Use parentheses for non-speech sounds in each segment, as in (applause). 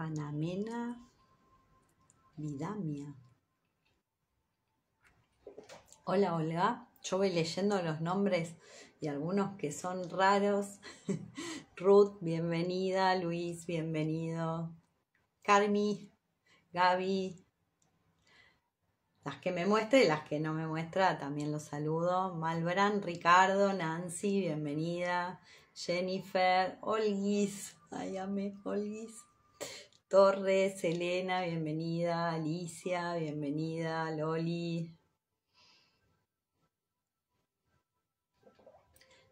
Panamena Vidamia. Hola Olga, yo voy leyendo los nombres y algunos que son raros. (laughs) Ruth, bienvenida. Luis, bienvenido. Carmi, Gaby. Las que me muestre y las que no me muestra también los saludo. Malbran, Ricardo, Nancy, bienvenida. Jennifer, Olguis, ay, amé, Olguis. Torres, Elena, bienvenida, Alicia, bienvenida, Loli.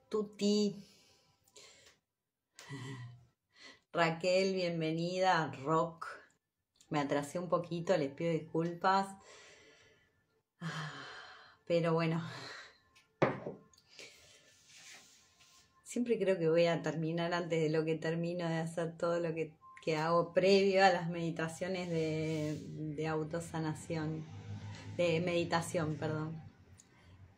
Tuti. Raquel, bienvenida, Rock. Me atrasé un poquito, les pido disculpas. Pero bueno, siempre creo que voy a terminar antes de lo que termino de hacer todo lo que que hago previo a las meditaciones de, autosanación, de meditación, perdón.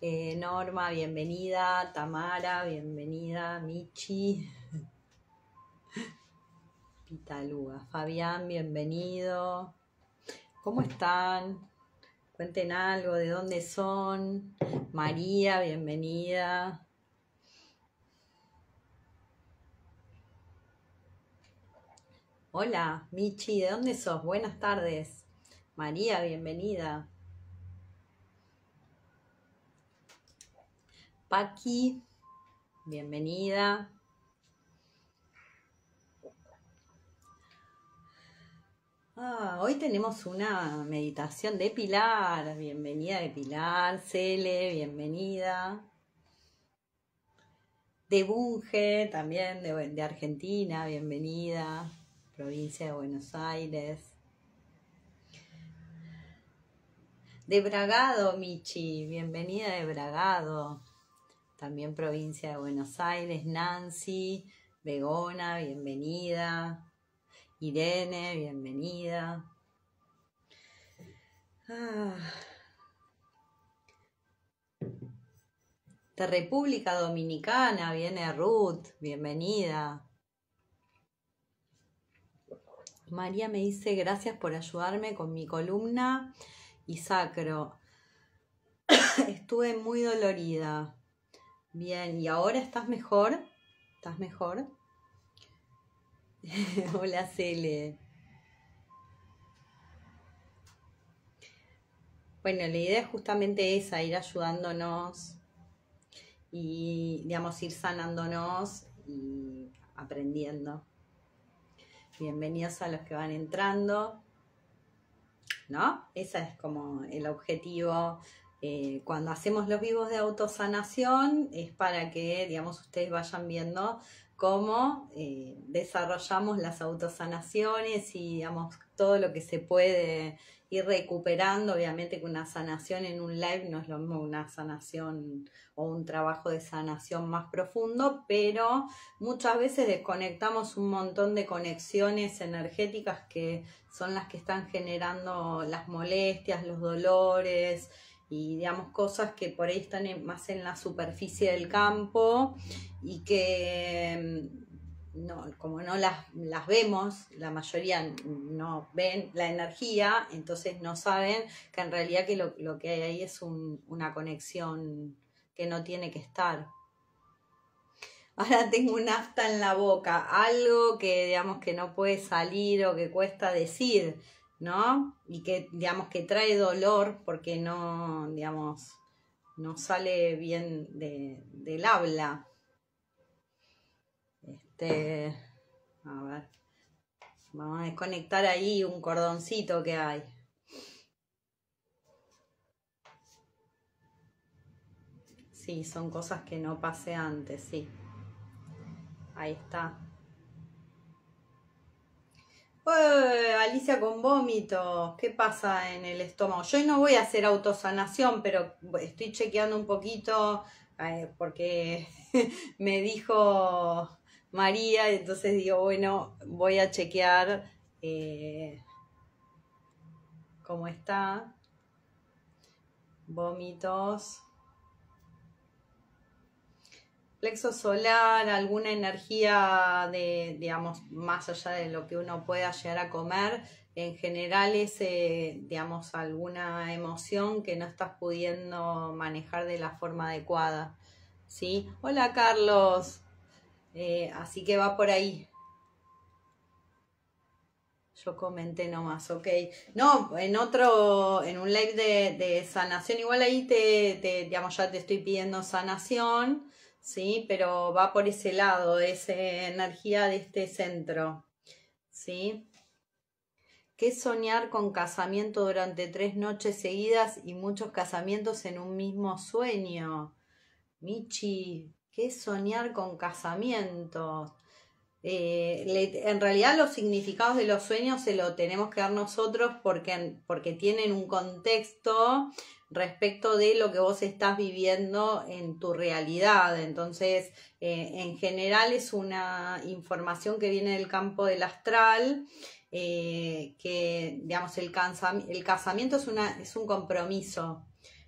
Eh, Norma, bienvenida. Tamara, bienvenida. Michi. (laughs) Pitaluga. Fabián, bienvenido. ¿Cómo están? Cuenten algo, de dónde son. María, bienvenida. Hola, Michi, ¿de dónde sos? Buenas tardes. María, bienvenida. Paqui, bienvenida. Ah, hoy tenemos una meditación de Pilar. Bienvenida de Pilar, Cele, bienvenida. De Bunge, también de, de Argentina, bienvenida provincia de Buenos Aires. De Bragado, Michi, bienvenida de Bragado, también provincia de Buenos Aires. Nancy, Begona, bienvenida. Irene, bienvenida. Ah. De República Dominicana viene Ruth, bienvenida. María me dice, gracias por ayudarme con mi columna y sacro. (coughs) Estuve muy dolorida. Bien, ¿y ahora estás mejor? ¿Estás mejor? (laughs) Hola, Cele. Bueno, la idea es justamente esa, ir ayudándonos y, digamos, ir sanándonos y aprendiendo bienvenidos a los que van entrando, ¿no? Ese es como el objetivo. Eh, cuando hacemos los vivos de autosanación es para que, digamos, ustedes vayan viendo cómo eh, desarrollamos las autosanaciones y, digamos, todo lo que se puede ir recuperando, obviamente que una sanación en un live no es lo mismo una sanación o un trabajo de sanación más profundo, pero muchas veces desconectamos un montón de conexiones energéticas que son las que están generando las molestias, los dolores y digamos cosas que por ahí están más en la superficie del campo y que no, como no las, vemos, la mayoría no ven la energía, entonces no saben que en realidad que lo, que hay ahí es una conexión que no tiene que estar. Ahora (laughs) tengo un afta en la boca, algo que digamos que no puede salir o que cuesta decir, ¿no? Y que digamos que trae dolor porque no, no sale bien del habla. Este, a ver, vamos a desconectar ahí un cordoncito que hay. Sí, son cosas que no pasé antes, sí. Ahí está. ¡Eh! Alicia con vómitos, ¿qué pasa en el estómago? Yo no voy a hacer autosanación, pero estoy chequeando un poquito eh, porque (laughs) me dijo María, entonces digo, bueno, voy a chequear eh, cómo está. Vómitos. Plexo solar, alguna energía de, digamos, más allá de lo que uno pueda llegar a comer. En general es, eh, digamos, alguna emoción que no estás pudiendo manejar de la forma adecuada. ¿Sí? Hola Carlos, eh, así que va por ahí. Yo comenté nomás, ok. No, en otro, en un live de, sanación, igual ahí te, digamos, ya te estoy pidiendo sanación, ¿sí? Pero va por ese lado, esa energía de este centro, ¿sí? ¿Qué soñar con casamiento durante tres noches seguidas y muchos casamientos en un mismo sueño? Michi, soñar con casamientos? Eh, en realidad los significados de los sueños se lo tenemos que dar nosotros porque, porque tienen un contexto respecto de lo que vos estás viviendo en tu realidad. Entonces, eh, en general es una información que viene del campo del astral, eh, que, digamos, el, casamiento es, es un compromiso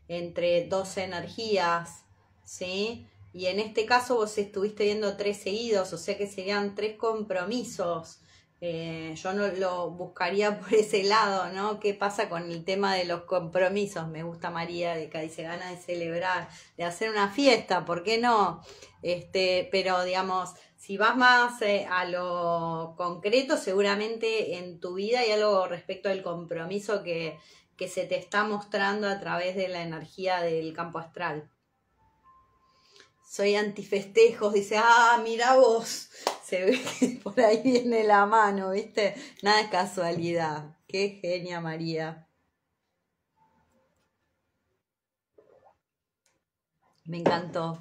entre dos energías, ¿sí? Y en este caso vos estuviste viendo tres seguidos, o sea que serían tres compromisos. Eh, yo no lo buscaría (laughs) por ese lado, ¿no? ¿Qué pasa con el tema de los compromisos? Me gusta María de que dice gana de celebrar, de hacer una fiesta, ¿por qué no? Este, pero digamos, si vas más eh, a lo concreto, seguramente en tu vida hay algo respecto al compromiso que se te está mostrando a través de la energía del campo astral soy antifestejos, dice, ah, mira vos, (laughs) se ve que por ahí viene la mano, ¿viste? Nada de casualidad. Qué genia María. Me encantó.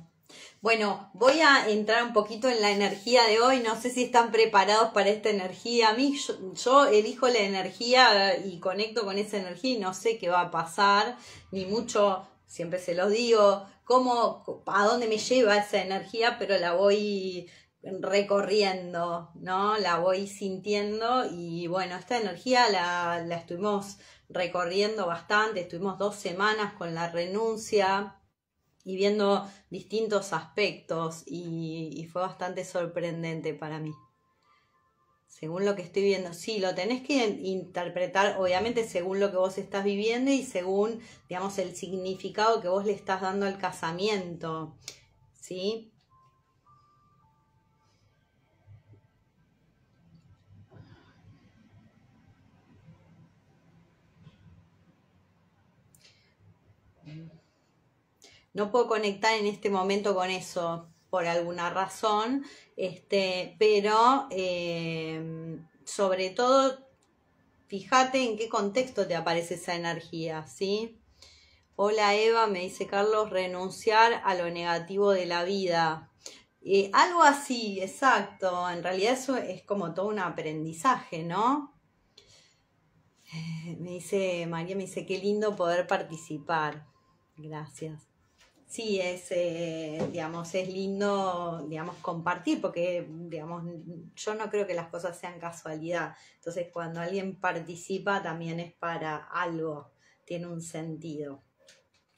Bueno, voy a entrar un poquito en la energía de hoy. No sé si están preparados para esta energía. A mí yo, elijo la energía eh, y conecto con esa energía y no sé qué va a pasar, ni mucho, siempre se los digo, cómo, a dónde me lleva esa energía, pero la voy recorriendo, ¿no? La voy sintiendo y bueno, esta energía la, estuvimos recorriendo bastante, estuvimos dos semanas con la renuncia y viendo distintos aspectos y fue bastante sorprendente para mí según lo que estoy viendo. Sí, lo tenés que interpretar, obviamente, según lo que vos estás viviendo y según, digamos, el significado que vos le estás dando al casamiento. ¿Sí? No puedo conectar en este momento con eso por alguna razón. Este, pero em, sobre todo, fíjate en qué contexto te aparece esa energía, ¿sí? Hola Eva, me dice Carlos, renunciar a lo negativo de la vida. Eh, algo así, exacto. En realidad eso es como todo un aprendizaje, ¿no? Eh, me dice María, me dice, qué lindo poder participar. Gracias. Sí, es, eh, digamos, es lindo, digamos, compartir, porque, digamos, yo no creo que las cosas sean casualidad. Entonces, cuando alguien participa, también es para algo, tiene un sentido.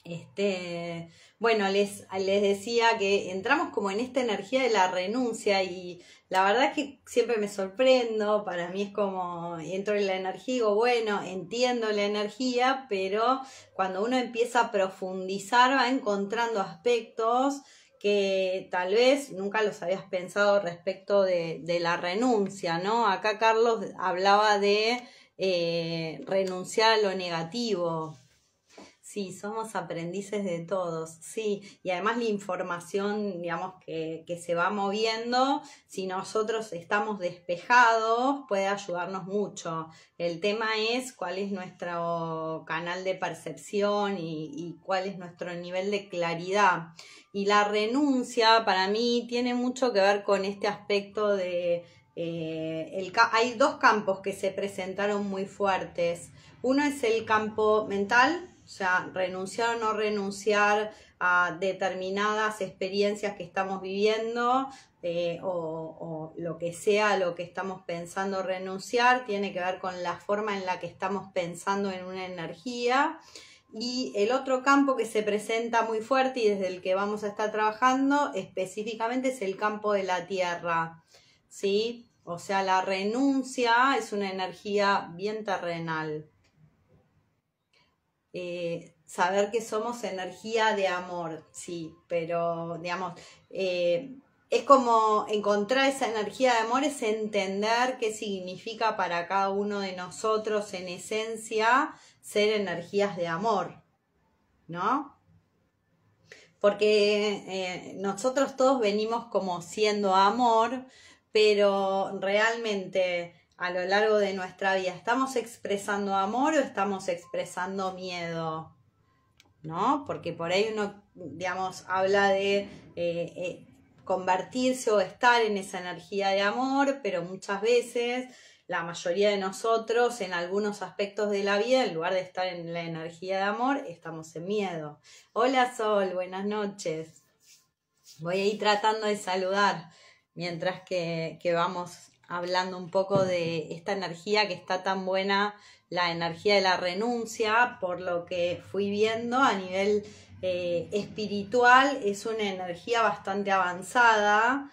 Este, bueno, les, les decía que entramos como en esta energía de la renuncia y la verdad es que siempre me sorprendo, para mí es como entro en la energía y digo, bueno, entiendo la energía, pero cuando uno empieza a profundizar va encontrando aspectos que tal vez nunca los habías pensado respecto de, de la renuncia, ¿no? Acá Carlos hablaba de eh, renunciar a lo negativo, Sí, somos aprendices de todos, sí. Y además la información, digamos, que, se va moviendo, si nosotros estamos despejados, puede ayudarnos mucho. El tema es cuál es nuestro canal de percepción y, cuál es nuestro nivel de claridad. Y la renuncia, para mí, tiene mucho que ver con este aspecto de eh, el, hay dos campos que se presentaron muy fuertes. Uno es el campo mental o sea, renunciar o no renunciar a determinadas experiencias que estamos viviendo eh, o, o, lo que sea lo que estamos pensando renunciar, tiene que ver con la forma en la que estamos pensando en una energía. Y el otro campo que se presenta muy fuerte y desde el que vamos a estar trabajando específicamente es el campo de la tierra, ¿sí? O sea, la renuncia es una energía bien terrenal. Eh, saber que somos energía de amor, sí, pero digamos, eh, es como encontrar esa energía de amor, es entender qué significa para cada uno de nosotros en esencia ser energías de amor, ¿no? Porque eh, nosotros todos venimos como siendo amor, pero realmente a lo largo de nuestra vida? ¿Estamos expresando amor o estamos expresando miedo? ¿No? Porque por ahí uno, digamos, habla de eh, eh, convertirse o estar en esa energía de amor, pero muchas veces la mayoría de nosotros en algunos aspectos de la vida, en lugar de estar en la energía de amor, estamos en miedo. Hola Sol, buenas noches. Voy a ir tratando de saludar mientras que, que vamos hablando un poco de esta energía que está tan buena, la energía de la renuncia, por lo que fui viendo a nivel eh, espiritual, es una energía bastante avanzada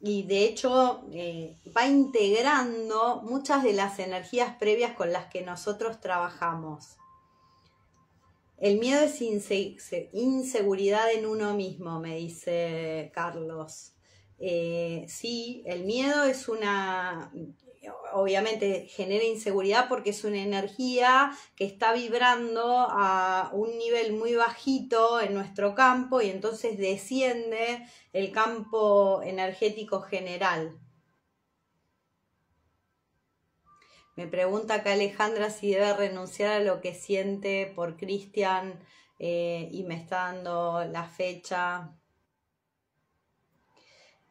y de hecho eh, va integrando muchas de las energías previas con las que nosotros trabajamos. El miedo es inseguridad en uno mismo, me dice Carlos. Eh, sí, el miedo es una, obviamente genera inseguridad porque es una energía que está vibrando a un nivel muy bajito en nuestro campo y entonces desciende el campo energético general. Me pregunta acá Alejandra si debe renunciar a lo que siente por Cristian eh, y me está dando la fecha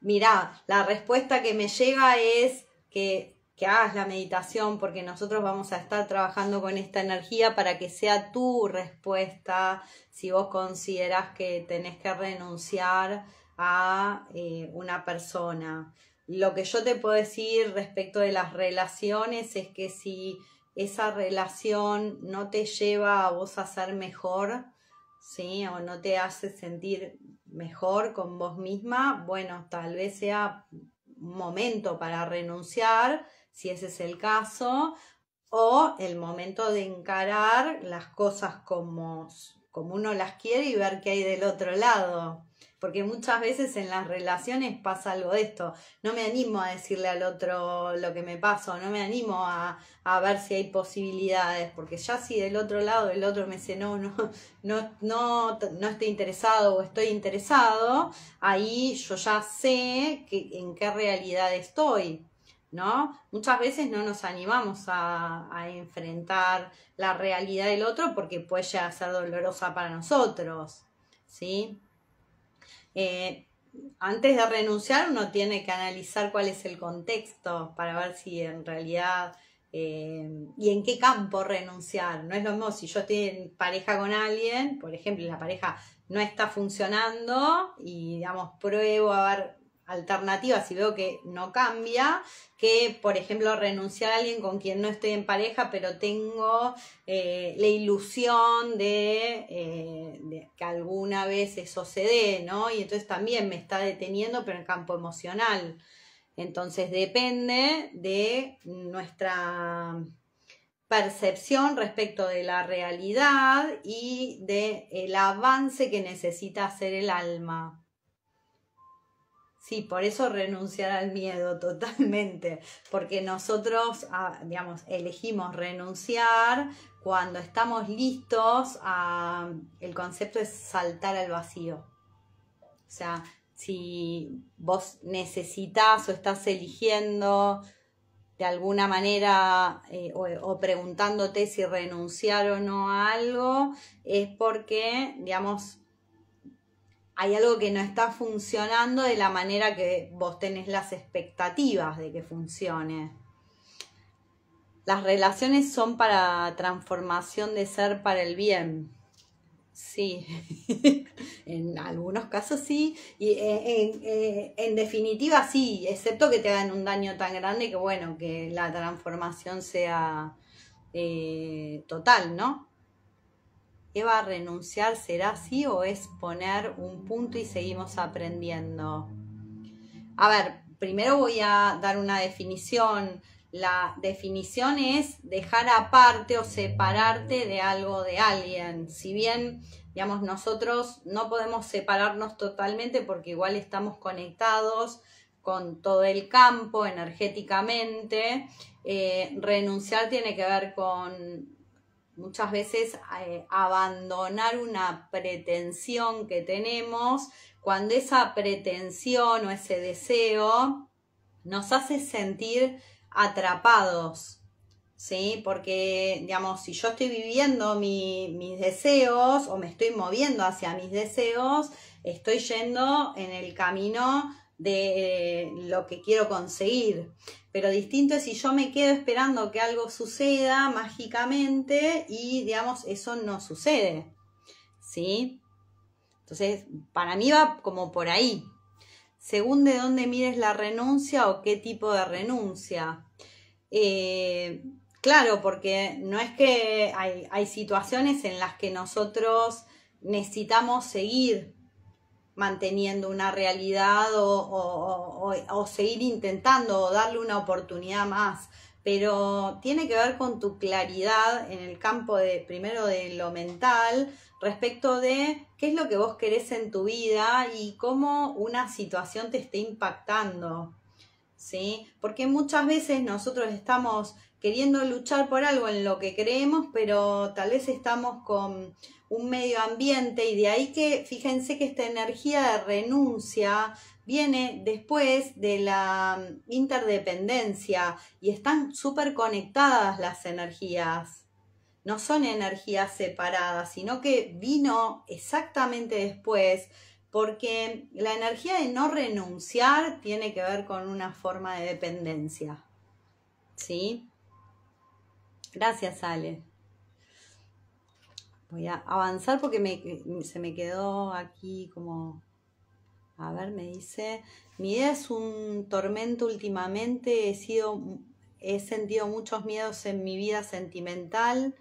mirá, la respuesta que me llega es que, hagas la meditación porque nosotros vamos a estar trabajando con esta energía para que sea tu respuesta si vos consideras que tenés que renunciar a eh, una persona. Lo que yo te puedo decir respecto de las relaciones es que si esa relación no te lleva a vos a ser mejor, ¿sí? O no te hace sentir mejor con vos misma, bueno, tal vez sea un momento para renunciar, si ese es el caso, o el momento de encarar las cosas como, como uno las quiere y ver qué hay del otro lado porque muchas veces en las relaciones pasa algo de esto. No me animo a decirle al otro lo que me pasó, no me animo a, ver si hay posibilidades, porque ya si del otro lado el otro me dice no, no, no, no, no estoy interesado o estoy interesado, ahí yo ya sé en qué realidad estoy. ¿No? Muchas veces no nos animamos a, a enfrentar la realidad del otro porque puede llegar ser dolorosa para nosotros, ¿sí? Eh, antes de renunciar uno tiene que analizar cuál es el contexto para ver si en realidad eh, y en qué campo renunciar. No es lo mismo si yo estoy en pareja con alguien, por ejemplo, la pareja no está funcionando y digamos pruebo a ver alternativa, si veo que no cambia, que por ejemplo renunciar a alguien con quien no estoy en pareja, pero tengo eh, la ilusión eh, de, que alguna vez eso se dé, ¿no? Y entonces también me está deteniendo, pero en campo emocional. Entonces depende de nuestra percepción respecto de la realidad y del el avance que necesita hacer el alma. Sí, por eso renunciar al miedo totalmente, porque nosotros, ah, digamos, elegimos renunciar cuando estamos listos a... El concepto es saltar al vacío. O sea, si vos necesitas o estás eligiendo de alguna manera eh, o, preguntándote si renunciar o no a algo, es porque, digamos, hay algo que no está funcionando de la manera que vos tenés las expectativas de que funcione. Las relaciones son para transformación de ser para el bien. Sí, (laughs) en algunos casos sí, y eh, eh, en, definitiva sí, excepto que te hagan un daño tan grande que bueno, que la transformación sea eh, total, ¿no? va a renunciar será así o es poner un punto y seguimos aprendiendo. A ver, primero voy a dar una definición. La definición es dejar aparte o separarte de algo de alguien. Si bien, digamos, nosotros no podemos separarnos totalmente porque igual estamos conectados con todo el campo energéticamente, eh, renunciar tiene que ver con muchas veces eh, abandonar una pretensión que tenemos cuando esa pretensión o ese deseo nos hace sentir atrapados, ¿sí? Porque, digamos, si yo estoy viviendo mis deseos o me estoy moviendo hacia mis deseos, estoy yendo en el camino de eh, lo que quiero conseguir. Pero distinto es si yo me quedo esperando que algo suceda mágicamente y, digamos, eso no sucede. ¿Sí? Entonces, para mí va como por ahí. Según de dónde mires la renuncia o qué tipo de renuncia. Eh, claro, porque no es que hay, hay situaciones en las que nosotros necesitamos seguir manteniendo una realidad o, seguir intentando o darle una oportunidad más. Pero tiene que ver con tu claridad en el campo de, primero de lo mental, respecto de qué es lo que vos querés en tu vida y cómo una situación te esté impactando. ¿Sí? Porque muchas veces nosotros estamos queriendo luchar por algo en lo que creemos, pero tal vez estamos con un medio ambiente y de ahí que fíjense que esta energía de renuncia viene después de la interdependencia y están súper conectadas las energías. No son energías separadas, sino que vino exactamente después porque la energía de no renunciar tiene que ver con una forma de dependencia. ¿Sí? Gracias, Ale voy a avanzar porque eh, se me quedó aquí como... A ver, me dice, mi idea es un tormento últimamente, he, sido, he sentido muchos miedos en mi vida sentimental,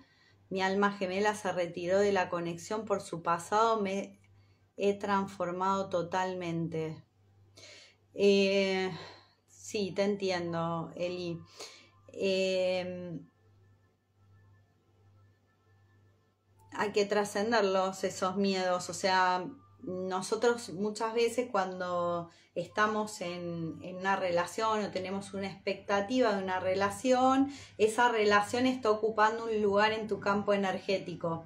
mi alma gemela se retiró de la conexión por su pasado, me he transformado totalmente. Eh, sí, te entiendo, Eli. Eh, hay que trascenderlos esos miedos. O sea, nosotros muchas veces cuando estamos en, una relación o tenemos una expectativa de una relación, esa relación está ocupando un lugar en tu campo energético.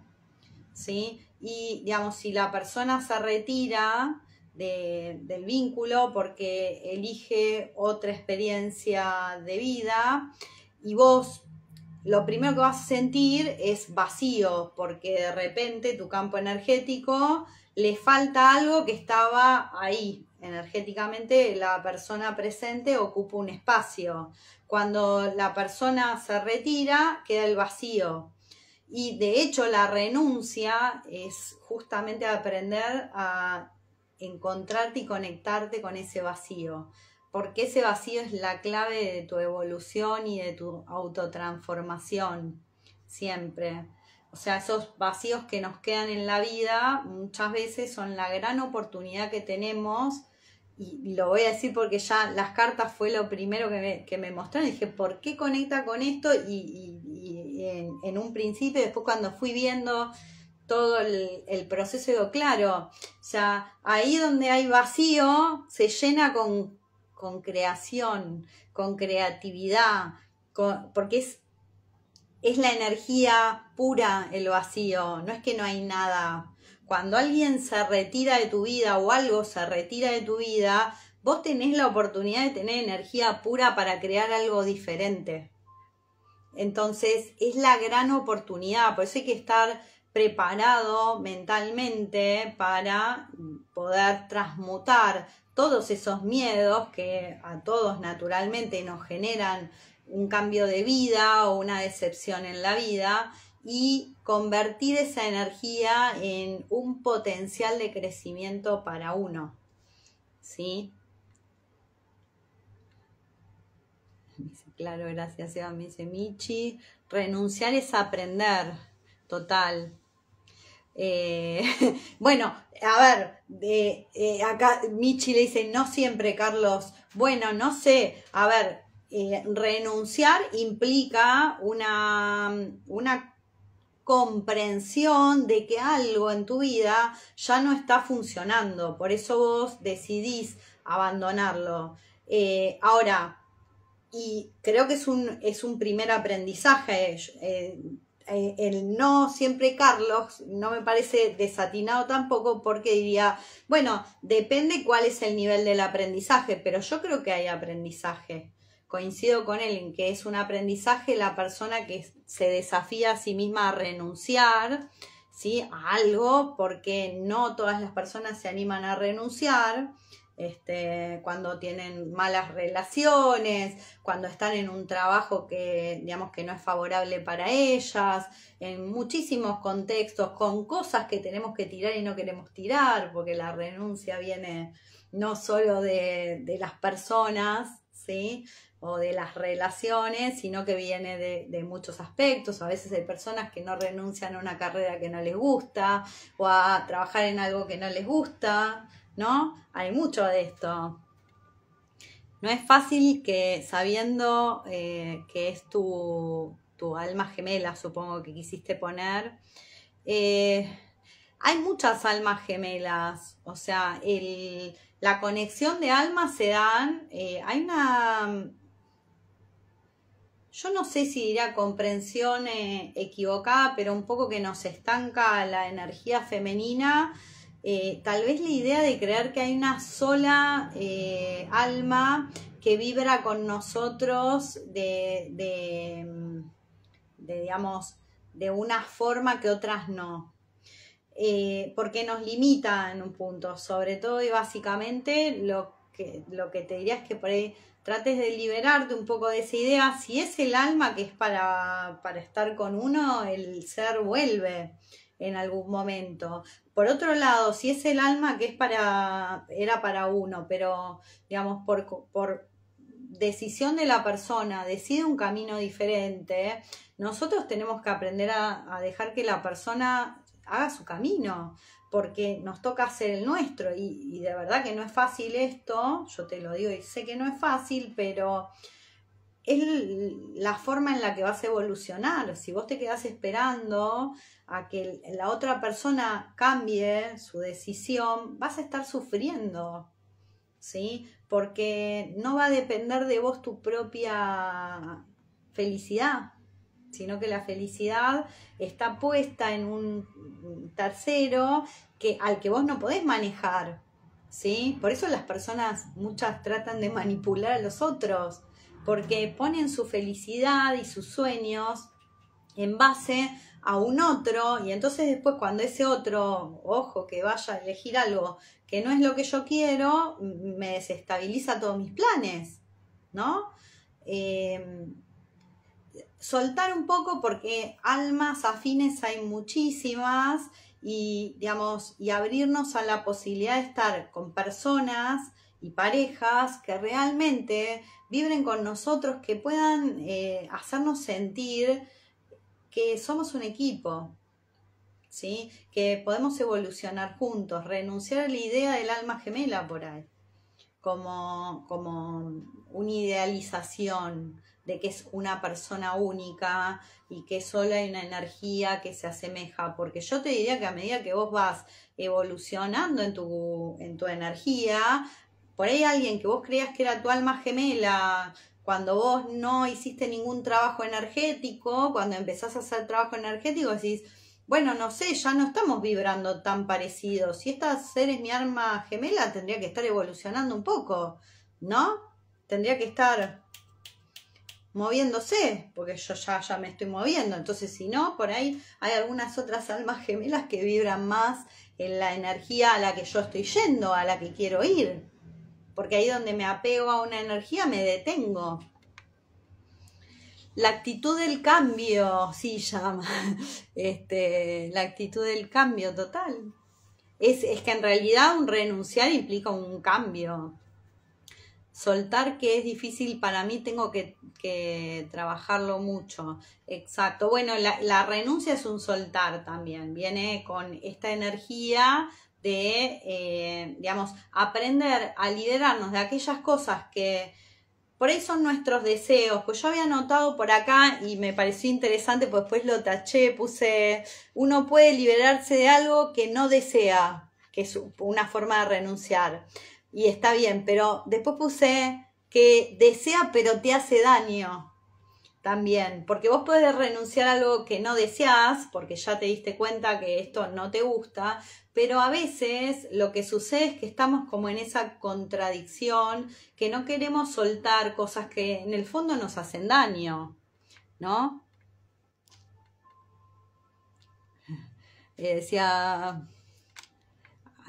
¿Sí? Y digamos, si la persona se retira del vínculo porque elige otra experiencia de vida y vos lo primero que vas a sentir es vacío, porque de repente tu campo energético le falta algo que estaba ahí. Energéticamente la persona presente ocupa un espacio. Cuando la persona se retira, queda el vacío. Y de hecho la renuncia es justamente aprender a encontrarte y conectarte con ese vacío porque ese vacío es la clave de tu evolución y de tu autotransformación, siempre. O sea, esos vacíos que nos quedan en la vida muchas veces son la gran oportunidad que tenemos. Y lo voy a decir porque ya las cartas fue lo primero que me, mostraron. Dije, ¿por qué conecta con esto? Y, en, un principio, después cuando fui viendo todo el, el proceso, digo, claro, o sea, ahí donde hay vacío, se llena con con creación, con creatividad, porque es, es la energía pura el vacío, no es que no hay nada. Cuando alguien se retira de tu vida o algo se retira de tu vida, vos tenés la oportunidad de tener energía pura para crear algo diferente. Entonces es la gran oportunidad, por eso hay que estar preparado mentalmente para poder transmutar, todos esos miedos que a todos naturalmente nos generan un cambio de vida o una decepción en la vida y convertir esa energía en un potencial de crecimiento para uno. ¿Sí? Claro, gracias Eva, me dice Michi. Renunciar es aprender, total. Eh, (laughs) bueno, a ver, eh, acá Michi le dice, no siempre, Carlos. Bueno, no sé, a ver, eh, renunciar implica una, una comprensión de que algo en tu vida ya no está funcionando, por eso vos decidís abandonarlo. ahora, y creo que es un, es un primer aprendizaje. Eh, el no siempre Carlos no me parece desatinado tampoco porque diría, bueno, depende cuál es el nivel del aprendizaje, pero yo creo que hay aprendizaje. Coincido con él en que es un aprendizaje la persona que se desafía a sí misma a renunciar, ¿sí? A algo, porque no todas las personas se animan a renunciar este, cuando tienen malas relaciones, cuando están en un trabajo que, digamos, que no es favorable para ellas, en muchísimos contextos, con cosas que tenemos que tirar y no queremos tirar, porque la renuncia viene no solo de, las personas, ¿sí? o de las relaciones, sino que viene de, de, muchos aspectos. A veces hay personas que no renuncian a una carrera que no les gusta o a trabajar en algo que no les gusta, ¿no? Hay mucho de esto. No es fácil que sabiendo eh, que es tu, alma gemela, supongo que quisiste poner, eh, hay muchas almas gemelas, o sea, la conexión de almas se dan, eh, hay una, yo no sé si diría comprensión equivocada, pero un poco que nos estanca la energía femenina eh, tal vez la idea de creer que hay una sola eh, alma que vibra con nosotros de, mm, una forma que otras no. Eh, porque nos limita en un punto, sobre todo y básicamente lo que, lo que te diría es que por ahí trates de liberarte un poco de esa idea, si es el alma que es para estar con uno, el ser vuelve en algún momento. Por otro lado, si es el alma que es para, era para uno, pero digamos, por, por decisión de la persona decide un camino diferente, nosotros tenemos que aprender a, dejar que la persona haga su camino, porque nos toca hacer el nuestro. Y, y, de verdad que no es fácil esto, yo te lo digo y sé que no es fácil, pero es la forma en la que vas a evolucionar. Si vos te quedás esperando a que la otra persona cambie su decisión, vas a estar sufriendo, ¿sí? Porque no va a depender de vos tu propia felicidad, sino que la felicidad está puesta en un tercero que, al que vos no podés manejar, ¿sí? Por eso las personas, muchas tratan de manipular a los otros porque ponen su felicidad y sus sueños en base a un otro y entonces después cuando ese otro, ojo, que vaya a elegir algo que no es lo que yo quiero, me desestabiliza todos mis planes, ¿no? Em, soltar un poco porque almas afines hay muchísimas y, digamos, y abrirnos a la posibilidad de estar con personas y parejas que realmente vibren con nosotros, que puedan eh, hacernos sentir que somos un equipo, ¿sí? que podemos evolucionar juntos, renunciar a la idea del alma gemela por ahí, como, como una idealización de que es una persona única y que solo hay una energía que se asemeja, porque yo te diría que a medida que vos vas evolucionando en en tu energía, por ahí alguien que vos creías que era tu alma gemela, cuando vos no hiciste ningún trabajo energético, cuando empezás a hacer trabajo energético, decís, bueno, no sé, ya no estamos vibrando tan parecidos. Si esta ser es mi alma gemela, tendría que estar evolucionando un poco, ¿no? Tendría que estar moviéndose, porque yo ya, ya me estoy moviendo. Entonces, si no, por ahí hay algunas otras almas gemelas que vibran más en la energía a la que yo estoy yendo, a la que quiero ir porque ahí donde me apego a una energía me detengo. La actitud del cambio, sí llama, (laughs) este, la actitud del cambio total. Es, que en realidad un renunciar implica un cambio. Soltar que es difícil para mí, tengo que, trabajarlo mucho. Exacto. Bueno, la, la renuncia es un soltar también. Viene con esta energía de, eh, digamos, aprender a liderarnos de aquellas cosas que por ahí son nuestros deseos, pues yo había notado por acá y me pareció interesante, pues después lo taché, puse, uno puede liberarse de algo que no desea, que es una forma de renunciar, y está bien, pero después puse que desea pero te hace daño, también, porque vos podés renunciar a algo que no deseás, porque ya te diste cuenta que esto no te gusta, pero a veces lo que sucede es que estamos como en esa contradicción, que no queremos soltar cosas que en el fondo nos hacen daño, ¿no? (laughs) Eh, decía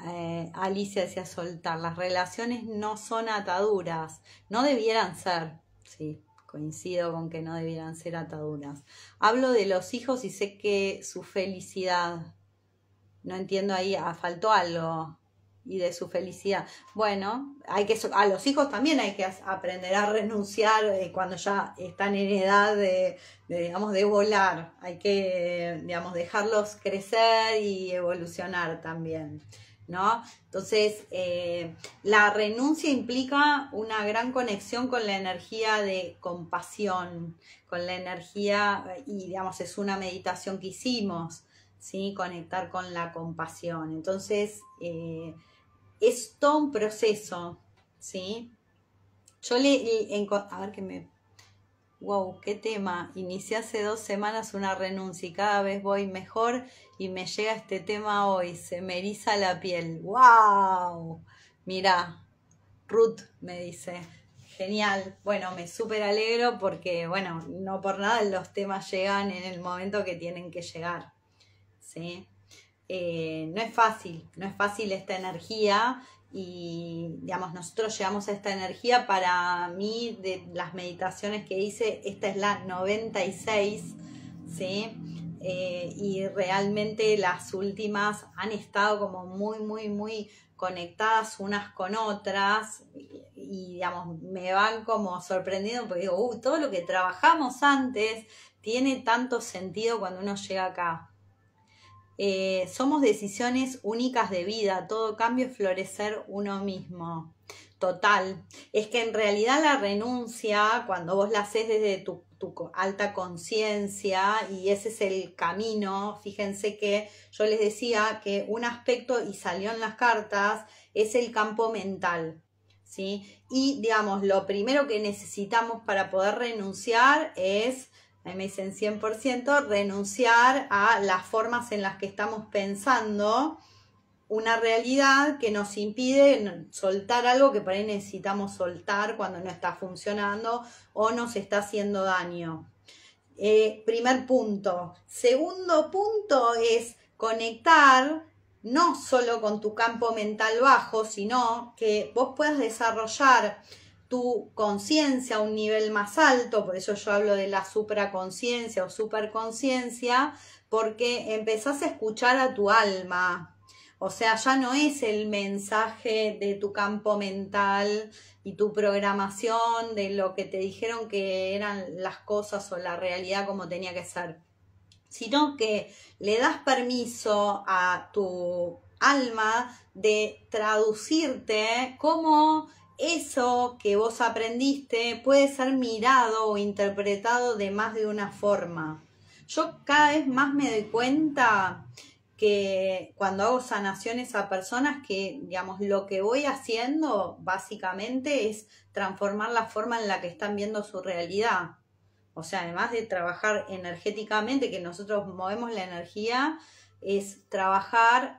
eh, Alicia, decía soltar, las relaciones no son ataduras, no debieran ser, sí, coincido con que no debieran ser ataduras. Hablo de los hijos y sé que su felicidad, no entiendo ahí, ah, faltó algo y de su felicidad. Bueno, hay que a los hijos también hay que aprender a renunciar eh, cuando ya están en edad de, de, digamos de volar. Hay que digamos dejarlos crecer y evolucionar también. ¿no? Entonces, eh, la renuncia implica una gran conexión con la energía de compasión, con la energía, eh, y digamos, es una meditación que hicimos, ¿sí? Conectar con la compasión. Entonces, eh, es todo un proceso, ¿sí? Yo le, a ver qué me... Wow, qué tema. Inicié hace dos semanas una renuncia y cada vez voy mejor y me llega este tema hoy, se me eriza la piel. ¡Wow! mira, Ruth me dice, genial. Bueno, me súper alegro porque, bueno, no por nada los temas llegan en el momento que tienen que llegar. ¿Sí? Eh, no es fácil, no es fácil esta energía y digamos, nosotros llegamos a esta energía. Para mí, de las meditaciones que hice, esta es la 96, ¿sí? Eh, y realmente las últimas han estado como muy, muy, muy conectadas unas con otras y, digamos, me van como sorprendido porque digo, uh, todo lo que trabajamos antes tiene tanto sentido cuando uno llega acá. Eh, somos decisiones únicas de vida, todo cambio es florecer uno mismo. Total, es que en realidad la renuncia, cuando vos la haces desde tu alta conciencia y ese es el camino. Fíjense que yo les decía que un aspecto, y salió en las cartas, es el campo mental. ¿sí? Y digamos, lo primero que necesitamos para poder renunciar es, me dicen 100%, renunciar a las formas en las que estamos pensando una realidad que nos impide soltar algo que por ahí necesitamos soltar cuando no está funcionando o nos está haciendo daño. Eh, primer punto. Segundo punto es conectar no solo con tu campo mental bajo, sino que vos puedas desarrollar tu conciencia a un nivel más alto, por eso yo hablo de la supraconciencia o superconciencia, porque empezás a escuchar a tu alma, o sea, ya no es el mensaje de tu campo mental y tu programación, de lo que te dijeron que eran las cosas o la realidad como tenía que ser, sino que le das permiso a tu alma de traducirte cómo eso que vos aprendiste puede ser mirado o interpretado de más de una forma. Yo cada vez más me doy cuenta que cuando hago sanaciones a personas que, digamos, lo que voy haciendo básicamente es transformar la forma en la que están viendo su realidad. O sea, además de trabajar energéticamente, que nosotros movemos la energía, es trabajar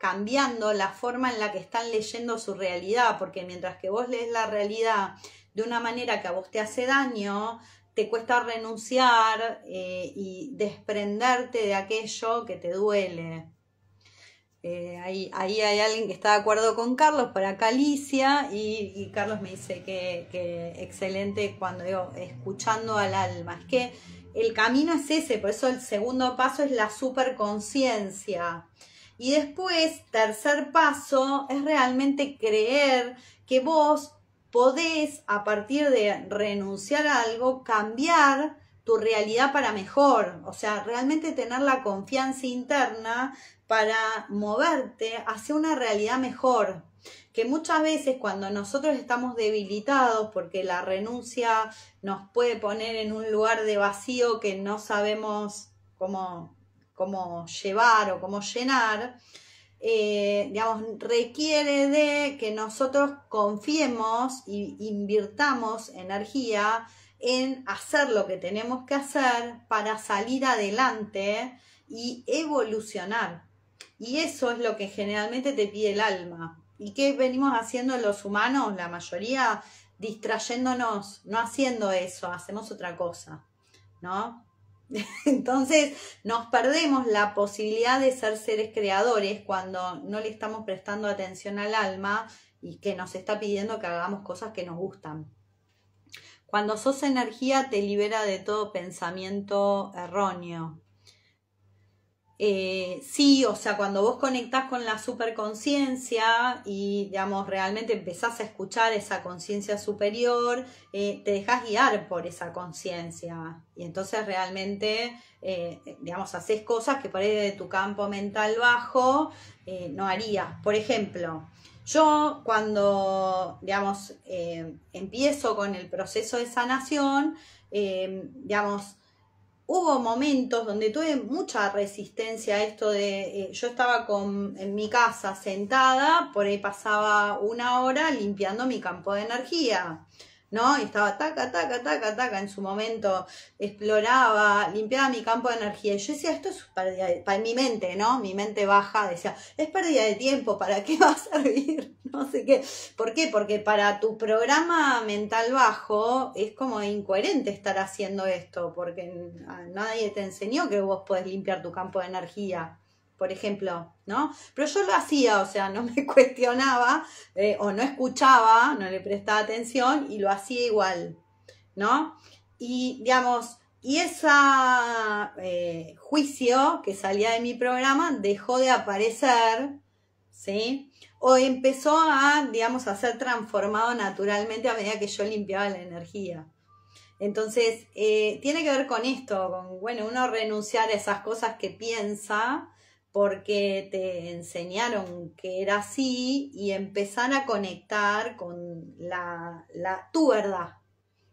cambiando la forma en la que están leyendo su realidad, porque mientras que vos lees la realidad de una manera que a vos te hace daño, te cuesta renunciar eh, y desprenderte de aquello que te duele. Eh, ahí, hay alguien que está de acuerdo con Carlos para Calicia y, Carlos me dice que, que, excelente cuando digo escuchando al alma. Es que el camino es ese, por eso el segundo paso es la superconciencia. Y después, tercer paso, es realmente creer que vos podés, a partir de renunciar a algo, cambiar tu realidad para mejor, o sea, realmente tener la confianza interna para moverte hacia una realidad mejor, que muchas veces cuando nosotros estamos debilitados porque la renuncia nos puede poner en un lugar de vacío que no sabemos cómo, cómo llevar o cómo llenar, eh, digamos, requiere de que nosotros confiemos y invirtamos energía en hacer lo que tenemos que hacer para salir adelante y evolucionar. Y eso es lo que generalmente te pide el alma. ¿Y qué venimos haciendo los humanos? La mayoría distrayéndonos, no haciendo eso, hacemos otra cosa, ¿no? (laughs) Entonces nos perdemos la posibilidad de ser seres creadores cuando no le estamos prestando atención al alma y que nos está pidiendo que hagamos cosas que nos gustan. Cuando sos energía te libera de todo pensamiento erróneo. Eh, sí, o sea, cuando vos conectás con la superconciencia y, digamos, realmente empezás a escuchar esa conciencia superior, eh, te dejas guiar por esa conciencia. Y entonces realmente, eh, digamos, haces cosas que por ahí de tu campo mental bajo no harías. Por ejemplo, yo cuando, digamos, empiezo con el proceso de sanación, digamos, hubo momentos donde tuve mucha resistencia a esto de, eh, yo estaba con, en mi casa sentada, por ahí pasaba una hora limpiando mi campo de energía. ¿no? Y estaba taca, taca, taca, taca en su momento, exploraba, limpiaba mi campo de energía. Y yo decía, esto es pérdida de, para mi mente, ¿no? Mi mente baja decía, es pérdida de tiempo, ¿para qué (laughs) va a servir? (laughs) No sé qué. ¿Por qué? Porque para tu programa mental bajo es como incoherente estar haciendo esto, porque nadie te enseñó que vos podés limpiar tu campo de energía por ejemplo, ¿no? Pero yo lo hacía, o sea, no me (laughs) cuestionaba eh, o no escuchaba, no le prestaba atención y lo hacía igual, ¿no? Y, digamos, y ese eh, juicio que salía de mi programa dejó de aparecer, ¿sí? O empezó a, digamos, a ser transformado naturalmente a medida que yo limpiaba la energía. Entonces, eh, tiene que ver con esto, con, bueno, uno renunciar a esas cosas que piensa, porque te enseñaron que era así y empezar a conectar con la, la tu verdad,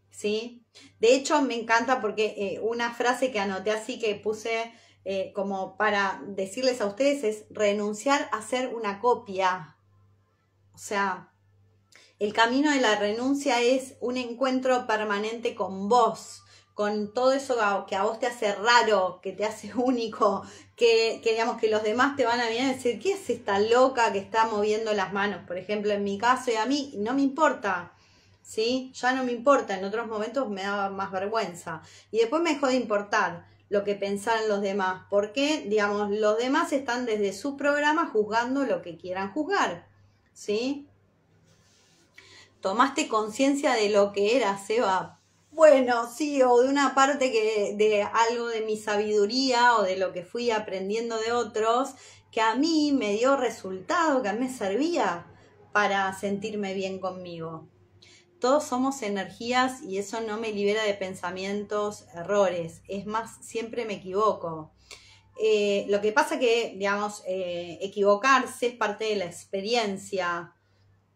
¿sí? De hecho, me encanta porque eh, una frase que anoté así que puse eh, como para decirles a ustedes es renunciar a ser una copia. O sea, el camino de la renuncia es un encuentro permanente con vos con todo eso que a vos te hace raro, que te hace (laughs) único, que, digamos que los demás te van a venir a decir, ¿qué es esta loca que está moviendo las manos? Por ejemplo, en mi caso y a mí no me importa, ¿sí? Ya no me importa, en otros momentos me daba más vergüenza. Y después me dejó de importar lo que pensaran los demás, porque, digamos, los demás están desde su programa juzgando lo que quieran juzgar, ¿sí? Tomaste conciencia de lo que era, Seba, bueno, sí, o de una parte que de algo de mi sabiduría o de lo que fui aprendiendo de otros, que a mí me dio resultado, que a mí me servía para sentirme bien conmigo. Todos somos energías y eso no me libera de pensamientos, errores. Es más, siempre me equivoco. Eh, lo que pasa que, digamos, eh, equivocarse es parte de la experiencia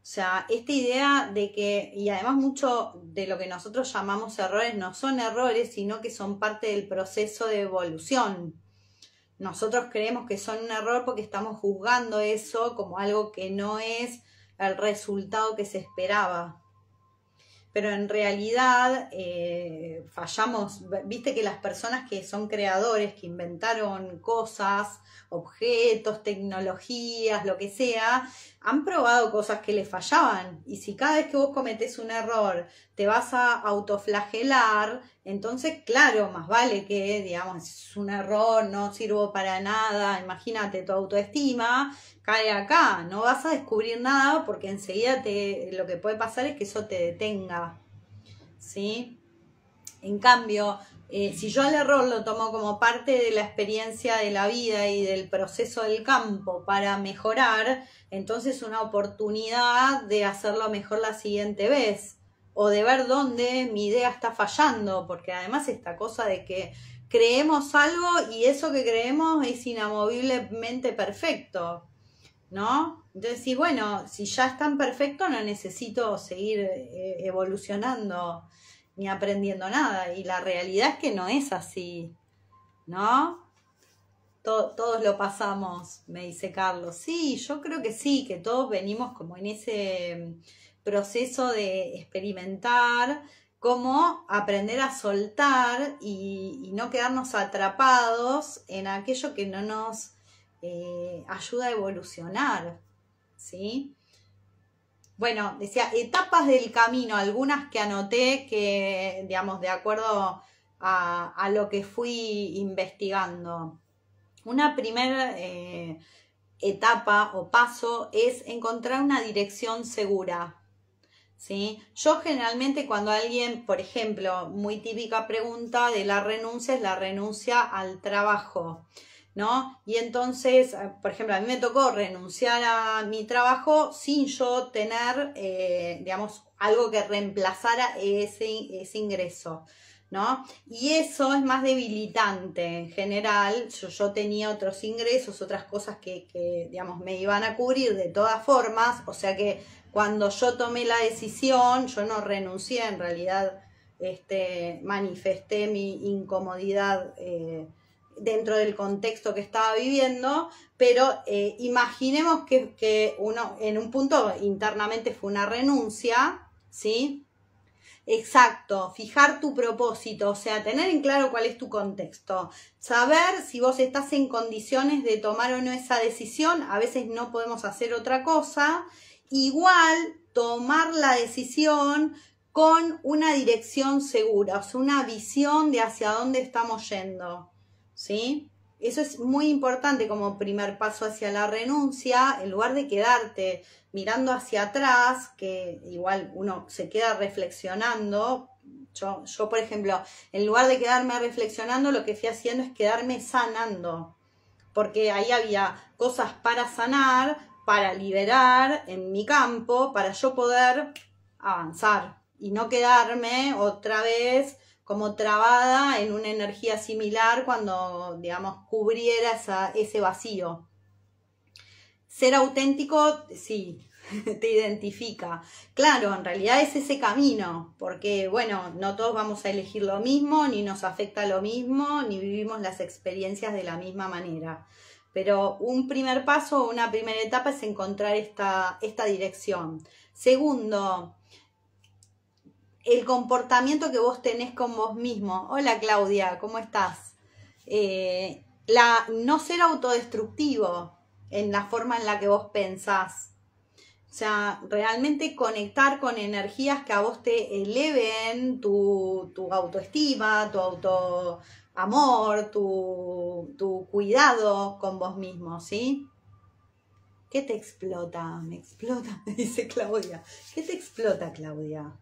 o sea, esta idea de que, y además mucho de lo que nosotros llamamos errores no son errores, sino que son parte del proceso de evolución. Nosotros creemos que son un error porque estamos juzgando eso como algo que no es el resultado que se esperaba. Pero en realidad eh, fallamos, viste que las personas que son creadores, que inventaron cosas objetos, tecnologías, lo que sea, han probado cosas que les fallaban. Y si cada vez que vos cometes un error te vas a autoflagelar, entonces, claro, más vale que, digamos, es un error, no sirvo para nada, imagínate tu autoestima, cae acá, no vas a descubrir nada porque enseguida te, lo que puede pasar es que eso te detenga. ¿Sí? En cambio, eh, si yo el error lo tomo como parte de la experiencia de la vida y del proceso del campo para mejorar, entonces una oportunidad de hacerlo mejor la siguiente vez o de ver dónde mi idea está fallando, porque además esta cosa de que creemos algo y eso que creemos es inamoviblemente perfecto, ¿no? Entonces, bueno, si ya es tan perfecto, no necesito seguir eh, evolucionando ni aprendiendo nada. Y la realidad es que no es así, ¿no? todos lo pasamos, me dice Carlos. Sí, yo creo que sí, que todos venimos como en ese mm, proceso de experimentar, cómo aprender a soltar y, no quedarnos atrapados en aquello que no nos eh, ayuda a evolucionar, ¿sí? Bueno, decía, etapas del camino, algunas que anoté que, digamos, de acuerdo a, lo que fui investigando. Una primera eh, etapa o paso es encontrar una dirección segura. ¿sí? Yo generalmente cuando alguien, por ejemplo, muy típica pregunta de la renuncia es la renuncia al trabajo. Y entonces, ah, por ejemplo, a mí me tocó renunciar a mi trabajo sin yo tener, eh, digamos, algo que reemplazara ese, ese ingreso. ¿No? Y eso es más debilitante en general. Yo, tenía otros ingresos, otras cosas que, digamos, me iban a cubrir de todas formas. O sea que cuando yo tomé la decisión, yo no renuncié, en realidad este, manifesté mi incomodidad eh, dentro del contexto que estaba viviendo, pero eh, imaginemos que, que, uno en un punto internamente fue una renuncia, ¿sí? Exacto, fijar tu propósito, o sea, tener en claro cuál es tu contexto, saber si vos estás en condiciones de tomar o no esa decisión, a veces no podemos hacer otra cosa, igual tomar la decisión con una dirección segura, o sea, una visión de hacia dónde estamos yendo. ¿sí? Eso es muy importante como primer paso hacia la renuncia, en lugar de quedarte mirando hacia atrás, que igual uno se queda reflexionando. Yo, yo, por ejemplo, en lugar de quedarme reflexionando, lo que fui haciendo es quedarme sanando, porque ahí había cosas para sanar, para liberar en mi campo, para yo poder avanzar y no quedarme otra vez como trabada en una energía similar cuando, digamos, cubriera ese vacío. Ser auténtico, sí, (laughs) te identifica. Claro, en realidad es ese camino, porque, bueno, no todos vamos a elegir lo mismo, ni nos afecta lo mismo, ni vivimos las experiencias de la misma manera. Pero un primer paso, una primera etapa es encontrar esta, esta dirección. Segundo, el comportamiento que vos tenés con vos mismo. Hola Claudia, ¿cómo estás? Eh, la, no ser autodestructivo en la forma en la que vos pensás. O sea, realmente conectar con energías que a vos te eleven tu, autoestima, tu autoamor, tu, tu cuidado con vos mismo, ¿sí? ¿Qué te explota? Me explota, (laughs) me dice Claudia. ¿Qué te explota, Claudia?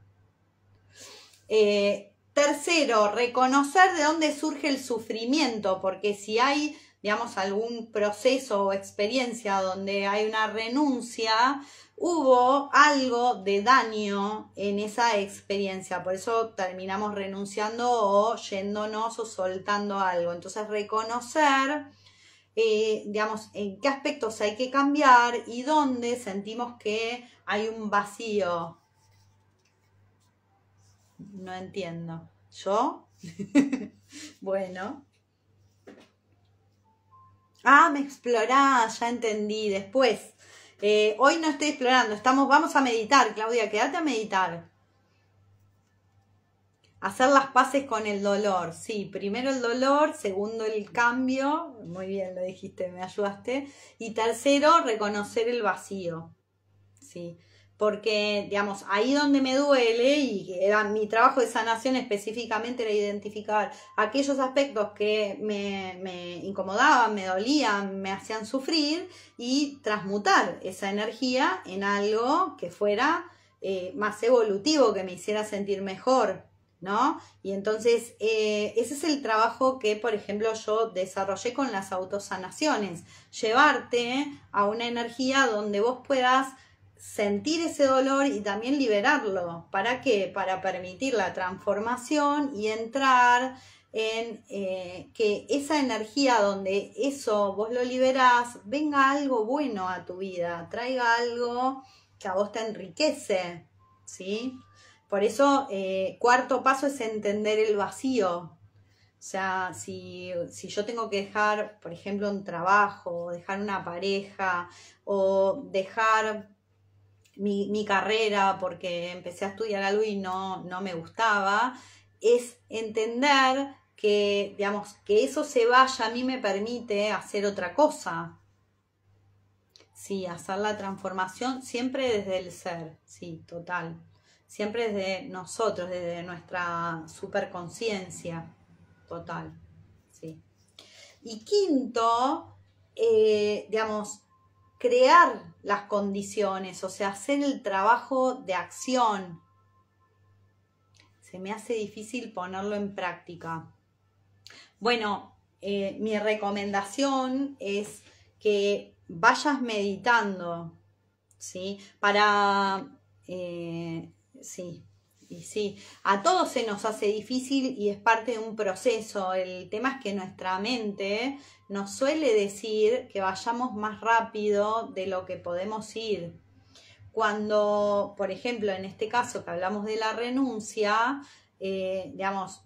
Eh, tercero, reconocer de dónde surge el sufrimiento, porque si hay, digamos, algún proceso o experiencia donde hay una renuncia, hubo algo de daño en esa experiencia, por eso terminamos renunciando o yéndonos o soltando algo. Entonces, reconocer, eh, digamos, en qué aspectos hay que cambiar y dónde sentimos que hay un vacío no entiendo. ¿Yo? (laughs) bueno. Ah, me explorás, ya entendí. Después. Eh, hoy no estoy explorando, estamos, vamos a meditar, Claudia, quédate a meditar. Hacer las paces con el dolor, sí, primero el dolor, segundo el cambio, muy bien lo dijiste, me ayudaste, y tercero, reconocer el vacío, sí porque, digamos, ahí donde me duele, y era mi trabajo de sanación específicamente era identificar aquellos aspectos que me, incomodaban, me dolían, me hacían sufrir, y transmutar esa energía en algo que fuera eh, más evolutivo, que me hiciera sentir mejor. ¿No? Y entonces eh, ese es el trabajo que, por ejemplo, yo desarrollé con las autosanaciones, llevarte a una energía donde vos puedas sentir ese dolor y también liberarlo. ¿Para qué? Para permitir la transformación y entrar en eh, que esa energía donde eso vos lo liberás, venga algo bueno a tu vida, traiga algo que a vos te enriquece, ¿sí? Por eso, eh, cuarto paso es entender el vacío. O sea, si, si, yo tengo que dejar, por ejemplo, un trabajo, dejar una pareja o dejar mi, carrera, porque empecé a estudiar algo y no, no me gustaba, es entender que, digamos, que eso se vaya a mí me permite hacer otra cosa. Sí, hacer la transformación siempre desde el ser, sí, total. Siempre desde nosotros, desde nuestra superconciencia, total. Y quinto, eh, digamos, crear las condiciones, o sea, hacer el trabajo de acción. Se me hace difícil ponerlo en práctica. Bueno, eh, mi recomendación es que vayas meditando, ¿sí? Para, eh, sí, y sí, a todos se nos hace difícil y es parte de un proceso. El tema es que nuestra mente nos suele decir que vayamos más rápido de lo que podemos ir. Cuando, por ejemplo, en este caso que hablamos de la renuncia, eh, digamos,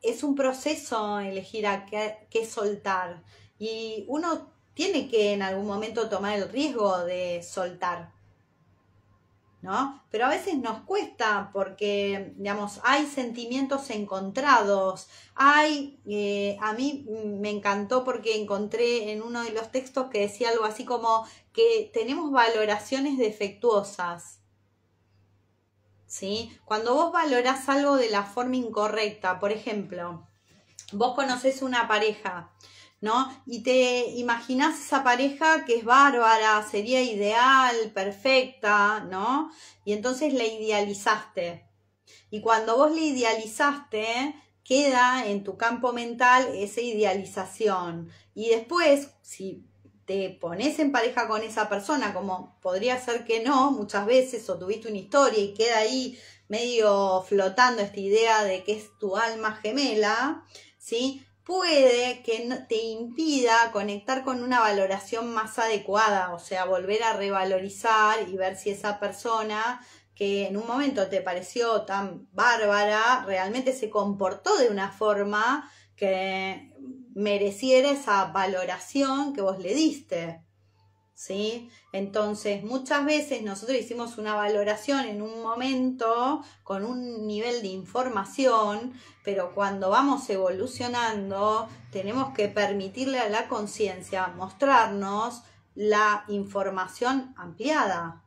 es un proceso elegir a qué soltar. Y uno tiene que en algún momento tomar el riesgo de soltar ¿no? Pero a veces nos cuesta porque, digamos, hay sentimientos encontrados. Hay, eh, a mí me encantó porque encontré en uno de los textos que decía algo así como que tenemos valoraciones defectuosas. ¿Sí? Cuando vos valorás algo de la forma incorrecta, por ejemplo, vos conocés una pareja ¿no? Y te imaginas esa pareja que es bárbara, sería ideal, perfecta, ¿no? Y entonces la idealizaste. Y cuando vos la idealizaste, queda en tu campo mental esa idealización. Y después, si te pones en pareja con esa persona, como podría ser que no, muchas veces, o tuviste una historia y queda ahí medio flotando esta idea de que es tu alma gemela, ¿sí? puede que te impida conectar con una valoración más adecuada, o sea, volver a revalorizar y ver si esa persona que en un momento te pareció tan bárbara, realmente se comportó de una forma que mereciera esa valoración que vos le diste. ¿sí? Entonces, muchas veces nosotros hicimos una valoración en un momento con un nivel de información, pero cuando vamos evolucionando, tenemos que permitirle a la conciencia mostrarnos la información ampliada,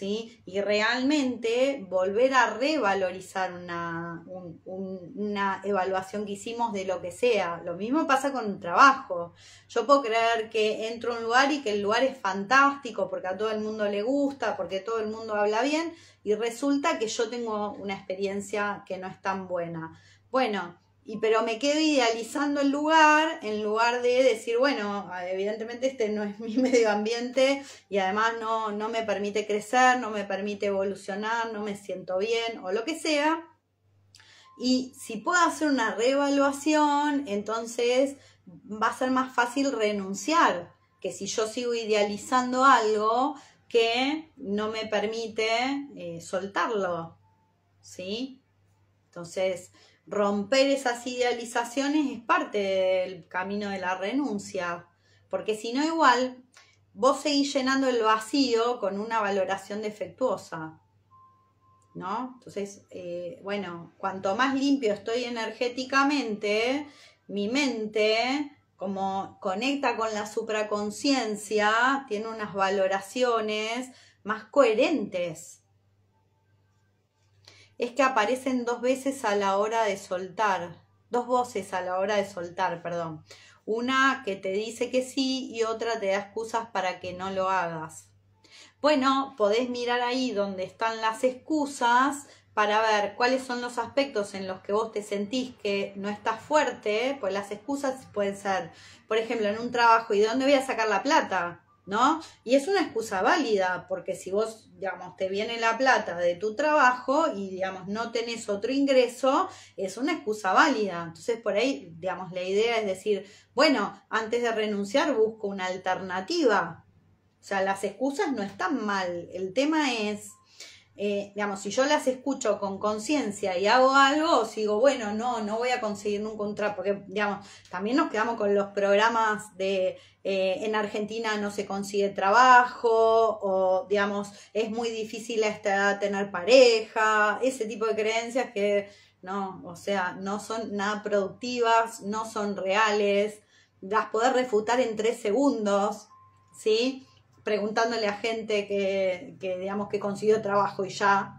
y realmente volver a revalorizar una, una, evaluación que hicimos de lo que sea. Lo mismo pasa con un trabajo. Yo puedo creer que entro a un lugar y que el lugar es fantástico porque a todo el mundo le gusta, porque todo el mundo habla bien y resulta que yo tengo una experiencia que no es tan buena. Bueno, y pero me quedo idealizando el lugar en lugar de decir, bueno, ah, evidentemente este no es (laughs) mi medio ambiente y además no, no me permite crecer, no me permite evolucionar, no me siento bien o lo que sea. Y si puedo hacer una reevaluación, entonces va a ser más fácil renunciar que si yo sigo idealizando algo que no me permite eh, soltarlo. ¿Sí? Entonces, romper esas idealizaciones es parte del camino de la renuncia, porque si no igual vos seguís llenando el vacío con una valoración defectuosa, ¿no? Entonces, eh, bueno, cuanto más limpio estoy energéticamente, mi mente como conecta con la supraconciencia, tiene unas valoraciones más coherentes es que aparecen dos veces a la hora de soltar, dos voces a la hora de soltar, perdón. Una que te dice que sí y otra te da excusas para que no lo hagas. Bueno, podés mirar ahí donde están las excusas para ver cuáles son los aspectos en los que vos te sentís que no estás fuerte, pues las excusas pueden ser, por ejemplo, en un trabajo, ¿y de dónde voy a sacar la plata? ¿no? Y es una excusa válida, porque si vos, digamos, te viene la plata de tu trabajo y, digamos, no tenés otro ingreso, es una excusa válida. Entonces, por ahí, digamos, la idea es decir, bueno, antes de renunciar busco una alternativa. O sea, las excusas no están mal. El tema es eh, digamos, si yo las escucho con conciencia y hago algo, sigo, bueno, no, no voy a conseguir nunca un trabajo, porque, digamos, también nos quedamos con los programas de eh, en Argentina no se consigue trabajo, o, digamos, es muy difícil hasta tener pareja, ese tipo de creencias que, no, o sea, no son nada productivas, no son reales, las poder refutar en tres segundos, ¿sí? preguntándole a gente que, que, digamos, que consiguió trabajo y ya.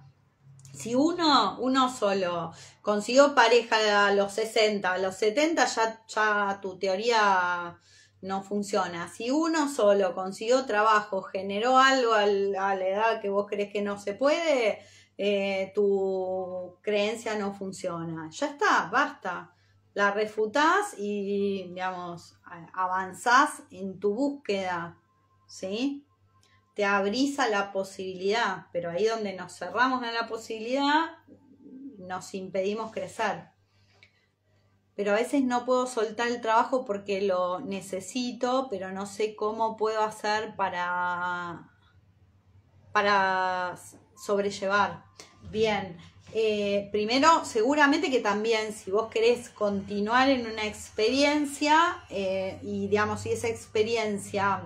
Si uno, uno solo, consiguió pareja a los 60, a los 70, ya, ya tu teoría no funciona. Si uno solo consiguió trabajo, generó algo a la edad que vos crees que no se puede, eh, tu creencia no funciona. Ya está, basta. La refutás y, digamos, avanzás en tu búsqueda ¿sí? Te a la posibilidad, pero ahí donde nos cerramos a la posibilidad, nos impedimos crecer. Pero a veces no puedo soltar el trabajo porque lo necesito, pero no sé cómo puedo hacer para, para sobrellevar. Bien, eh, primero, seguramente que también si vos querés continuar en una experiencia eh, y digamos, si esa experiencia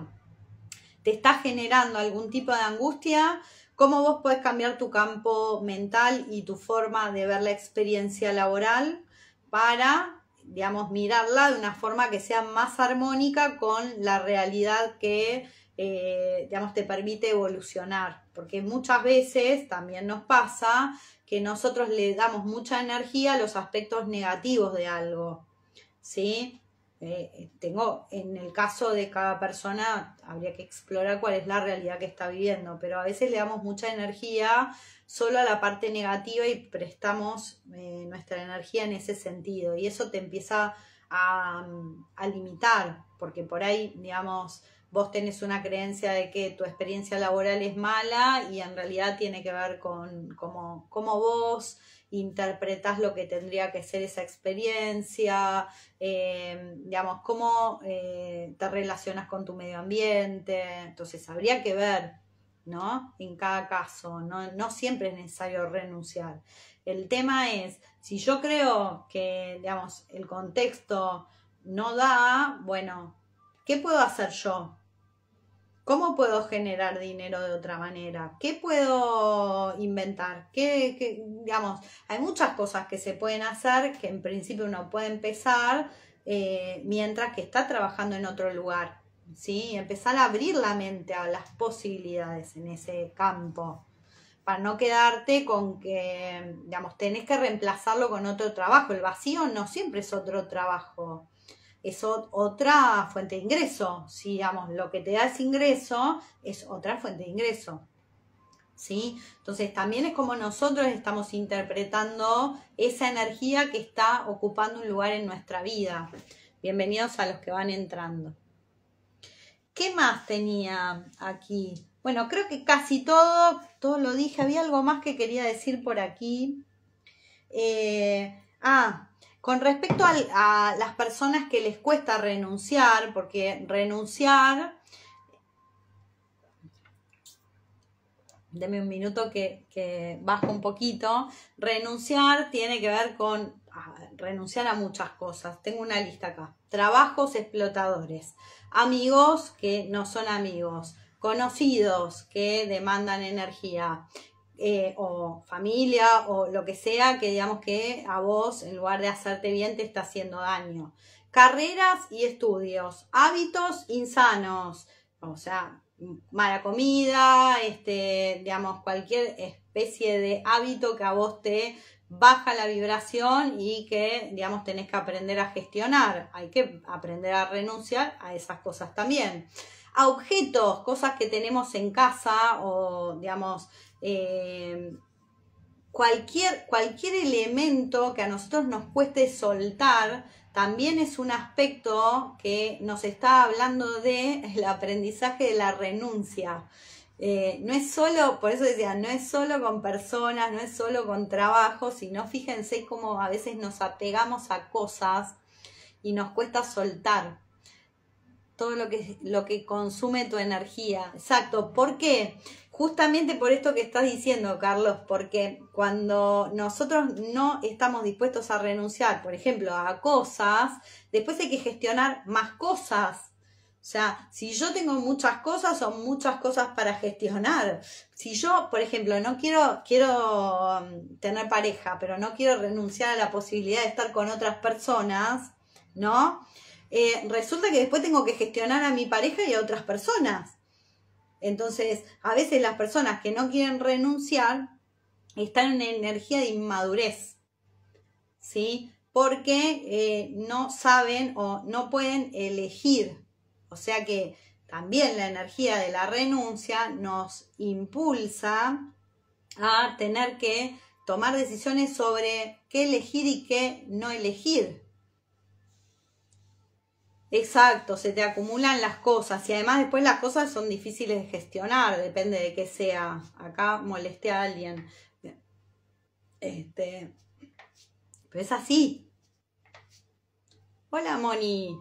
te está generando algún tipo de angustia, cómo vos podés cambiar tu campo mental y tu forma de ver la experiencia laboral para, digamos, mirarla de una forma que sea más armónica con la realidad que, eh, digamos, te permite evolucionar. Porque muchas veces también nos pasa que nosotros le damos mucha energía a los aspectos negativos de algo, ¿sí? Eh, tengo, en el caso de cada persona, habría que explorar cuál es la realidad que está viviendo, pero a veces le damos mucha energía solo a la parte negativa y prestamos eh, nuestra energía en ese sentido. Y eso te empieza a, limitar, porque por ahí, digamos, vos tenés una creencia de que tu experiencia laboral es mala y en realidad tiene que ver con cómo, cómo vos interpretas lo que tendría que ser esa experiencia, em, digamos, cómo eh, te relacionas con tu medio ambiente. Entonces, habría que ver, ¿no? En cada caso, no, no siempre es necesario renunciar. El tema es, si yo creo que, digamos, el contexto no da, bueno, ¿qué puedo hacer yo? ¿Cómo puedo generar dinero de otra manera? ¿Qué puedo inventar? ¿Qué, digamos, hay muchas cosas que se pueden hacer que en principio uno puede empezar eh, mientras que está trabajando en otro lugar. ¿sí? Empezar a abrir la mente a las posibilidades en ese campo para no quedarte con que, digamos, tenés que reemplazarlo con otro trabajo. El vacío no siempre es otro trabajo es otra fuente de ingreso. Si, digamos, lo que te da ese ingreso es otra fuente de ingreso. ¿Sí? Entonces también es como nosotros estamos interpretando esa energía que está ocupando un lugar en nuestra vida. Bienvenidos a los que van entrando. ¿Qué más tenía aquí? Bueno, creo que casi todo, todo lo dije. Había algo más que quería decir por aquí. Eh, ah, con respecto a las personas que les cuesta renunciar, porque renunciar... Deme un minuto que, bajo un poquito. Renunciar tiene que ver con renunciar a muchas cosas. Tengo una lista acá. Trabajos explotadores, amigos que no son amigos, conocidos que demandan energía, eh, o familia o lo que sea que digamos que a vos en lugar de hacerte bien te está haciendo daño. Carreras y estudios, hábitos insanos, o sea, mala comida, este, digamos, cualquier especie de hábito que a vos te baja la vibración y que, digamos, tenés que aprender a gestionar. Hay que aprender a renunciar a esas cosas también. objetos, cosas que tenemos en casa o, digamos, eh, cualquier, cualquier elemento que a nosotros nos cueste soltar, también es un aspecto que nos está hablando de el aprendizaje de la renuncia. Eh, no es solo, por eso decía, no es solo con personas, no es solo con trabajo, sino fíjense cómo a veces nos apegamos a cosas y nos cuesta soltar todo lo que, lo que consume tu energía. Exacto, ¿por qué? Justamente por esto que estás diciendo, Carlos, porque cuando nosotros no estamos dispuestos a renunciar, por ejemplo, a cosas, después hay que gestionar más cosas. O sea, si yo tengo muchas cosas, son muchas cosas para gestionar. Si yo, por ejemplo, no quiero, quiero um, tener pareja, pero no quiero renunciar a la posibilidad de estar con otras personas, ¿no? Eh, resulta que después tengo que gestionar a mi pareja y a otras personas. Entonces, a veces las personas que no quieren renunciar están en energía de inmadurez, ¿sí? Porque eh, no saben o no pueden elegir. O sea que también la energía de la renuncia nos impulsa a tener que tomar decisiones sobre qué elegir y qué no elegir. Exacto, se te acumulan las cosas y además después las cosas son difíciles de gestionar, depende de qué sea. Acá moleste a alguien. Este, pero es así. Hola, Moni.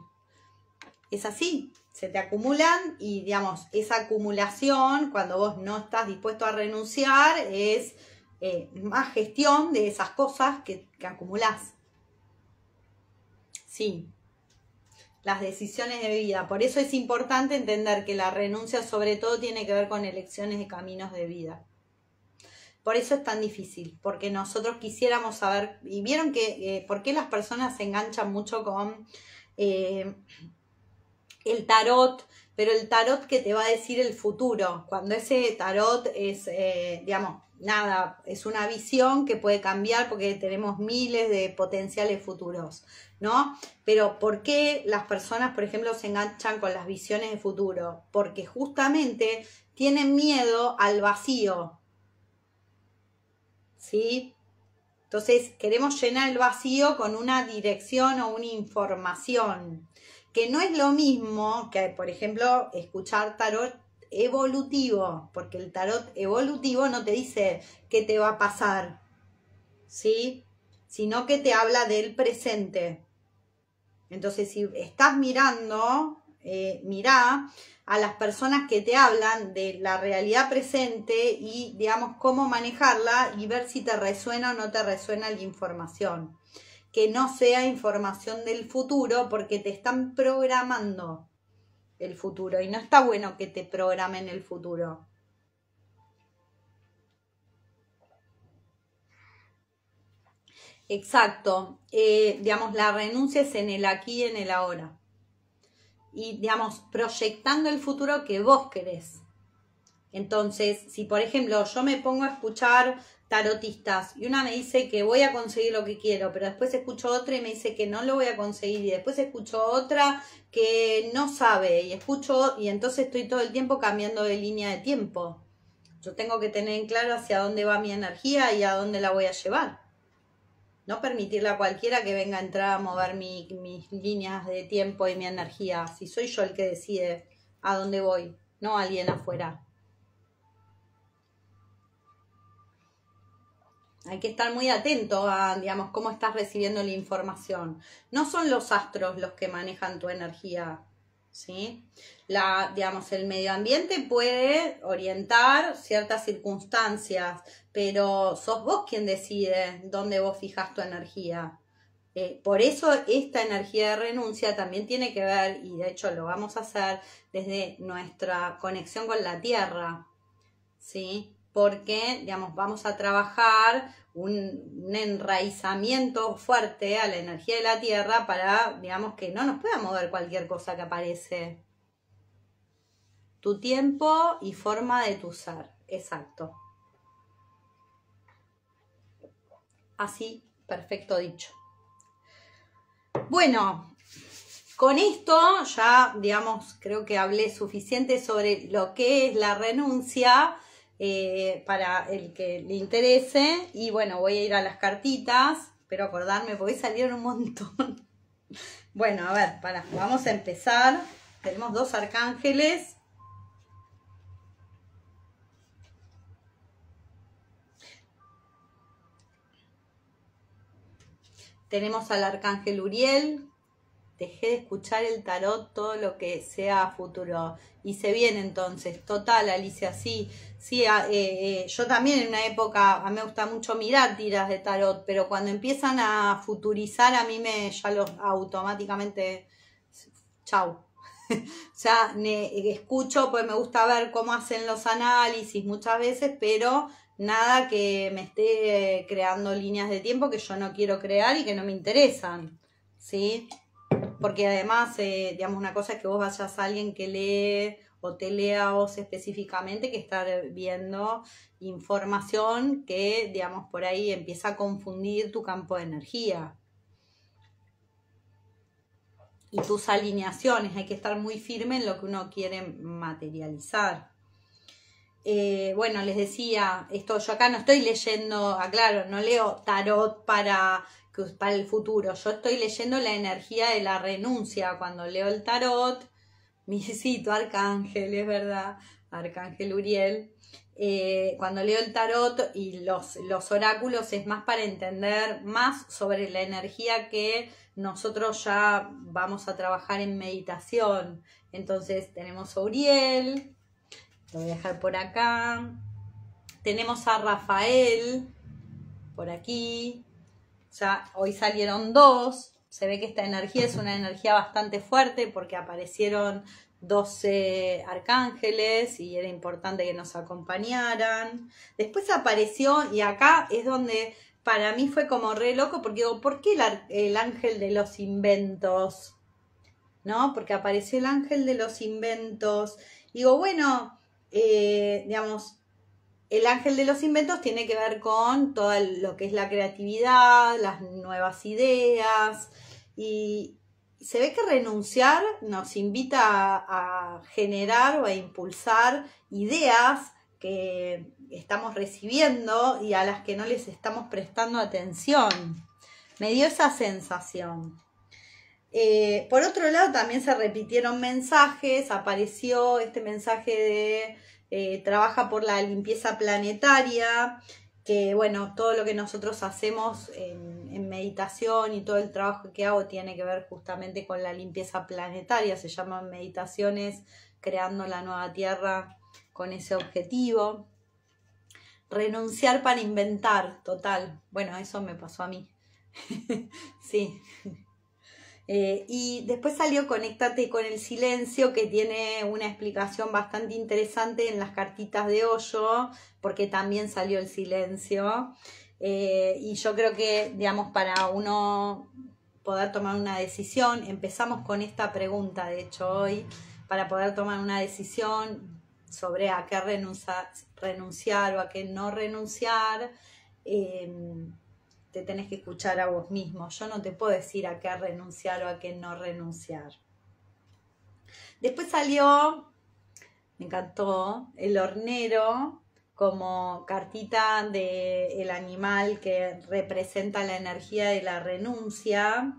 Es así, se te acumulan y digamos, esa acumulación, cuando vos no estás dispuesto a renunciar, es eh, más gestión de esas cosas que, que acumulás. Sí, las decisiones de vida. Por eso es importante entender que la renuncia sobre todo tiene que ver con elecciones de caminos de vida. Por eso es tan difícil, porque nosotros quisiéramos saber, y vieron que, eh, por qué las personas se enganchan mucho con eh, el tarot, pero el tarot que te va a decir el futuro, cuando ese tarot es, eh, digamos, nada, es una visión que puede cambiar porque tenemos miles de potenciales futuros, ¿no? Pero ¿por qué las personas, por ejemplo, se enganchan con las visiones de futuro? Porque justamente tienen miedo al vacío. ¿Sí? Entonces, queremos llenar el vacío con una dirección o una información, que no es lo mismo que, por ejemplo, escuchar tarot evolutivo, porque el tarot evolutivo no te dice qué te va a pasar, ¿sí? Sino que te habla del presente. Entonces, si estás mirando, mira eh, mirá a las personas que te hablan de la realidad presente y, digamos, cómo manejarla y ver si te resuena o no te resuena la información. Que no sea información del futuro porque te están programando el futuro y no está bueno que te programen el futuro. Exacto, eh, digamos, la renuncia es en el aquí y en el ahora. Y, digamos, proyectando el futuro que vos querés. Entonces, si por ejemplo yo me pongo a escuchar tarotistas y una me dice que voy a conseguir lo que quiero, pero después escucho otra y me dice que no lo voy a conseguir y después escucho otra que no sabe y escucho y entonces estoy todo el tiempo cambiando de línea de tiempo. Yo tengo que tener en claro hacia dónde va mi energía y a dónde la voy a llevar. No permitirle a cualquiera que venga a entrar a mover mis líneas de tiempo y mi energía. Si soy yo el que decide a dónde voy, no alguien afuera. Hay que estar muy atento a, digamos, cómo estás recibiendo la información. No son los astros los que manejan tu energía, ¿sí? La, digamos, el medio ambiente puede orientar ciertas circunstancias, pero sos vos quien decide dónde vos fijas tu energía. Eh, por eso esta energía de renuncia también tiene que ver, y de hecho lo vamos a hacer desde nuestra conexión con la Tierra, ¿sí? porque, digamos, vamos a trabajar un, enraizamiento fuerte a la energía de la Tierra para, digamos, que no nos pueda mover cualquier cosa que aparece. Tu tiempo y forma de tu ser, exacto. Así, perfecto dicho. Bueno, con esto ya, digamos, creo que hablé suficiente sobre lo que es la renuncia. Eh, para el que le interese. Y bueno, voy a ir a las cartitas, pero acordarme, porque salieron un montón. (laughs) bueno, a ver, para, vamos a empezar. Tenemos dos arcángeles. Tenemos al arcángel Uriel. Dejé de escuchar el tarot, todo lo que sea futuro. Y se viene entonces. Total, Alicia, sí. Sí, ah, eh, eh, yo también en una época, a mí me gusta mucho mirar tiras de tarot, pero cuando empiezan a futurizar, a mí me ya los automáticamente, chau. ya (laughs) sea, escucho, pues me gusta ver cómo hacen los análisis muchas veces, pero nada que me esté eh, creando líneas de tiempo que yo no quiero crear y que no me interesan, ¿sí? Porque además, digamos, una cosa es que vos vayas a alguien que lee te vos específicamente que estar viendo información que, digamos, por ahí empieza a confundir tu campo de energía y tus alineaciones. Hay que estar muy firme en lo que uno quiere materializar. Eh, bueno, les decía, esto yo acá no estoy leyendo, aclaro, no leo tarot para, para el futuro, yo estoy leyendo la energía de la renuncia. Cuando leo el tarot, misito arcángel, es verdad, arcángel Uriel. Eh, cuando leo el tarot y los, los oráculos es más para entender más sobre la energía que nosotros ya vamos a trabajar en meditación. Entonces tenemos a Uriel, lo voy a dejar por acá. Tenemos a Rafael, por aquí. Ya hoy salieron dos se ve que esta energía es una energía bastante fuerte porque aparecieron 12 arcángeles y era importante que nos acompañaran. Después apareció, y acá es donde para mí fue como re loco, porque digo, ¿por qué el, ángel de los inventos? ¿No? Porque apareció el ángel de los inventos. digo, bueno, eh, digamos, el ángel de los inventos tiene que ver con todo lo que es la creatividad, las nuevas ideas y se ve que renunciar nos invita a, generar o a impulsar ideas que estamos recibiendo y a las que no les estamos prestando atención. Me dio esa sensación. Eh, por otro lado, también se repitieron mensajes, apareció este mensaje de eh, trabaja por la limpieza planetaria, que bueno, todo lo que nosotros hacemos en, en, meditación y todo el trabajo que hago tiene que ver justamente con la limpieza planetaria, se llaman meditaciones creando la nueva tierra con ese objetivo. Renunciar para inventar, total. Bueno, eso me pasó a mí. (laughs) sí, eh, y después salió Conéctate con el silencio, que tiene una explicación bastante interesante en las cartitas de hoyo, porque también salió el silencio. Eh, y yo creo que, digamos, para uno poder tomar una decisión, empezamos con esta pregunta, de hecho, hoy, para poder tomar una decisión sobre a qué renunciar o a qué no renunciar. Eh, tenés que escuchar a vos mismo. Yo no te puedo decir a qué renunciar o a qué no renunciar. Después salió, me encantó, el hornero como cartita del el animal que representa la energía de la renuncia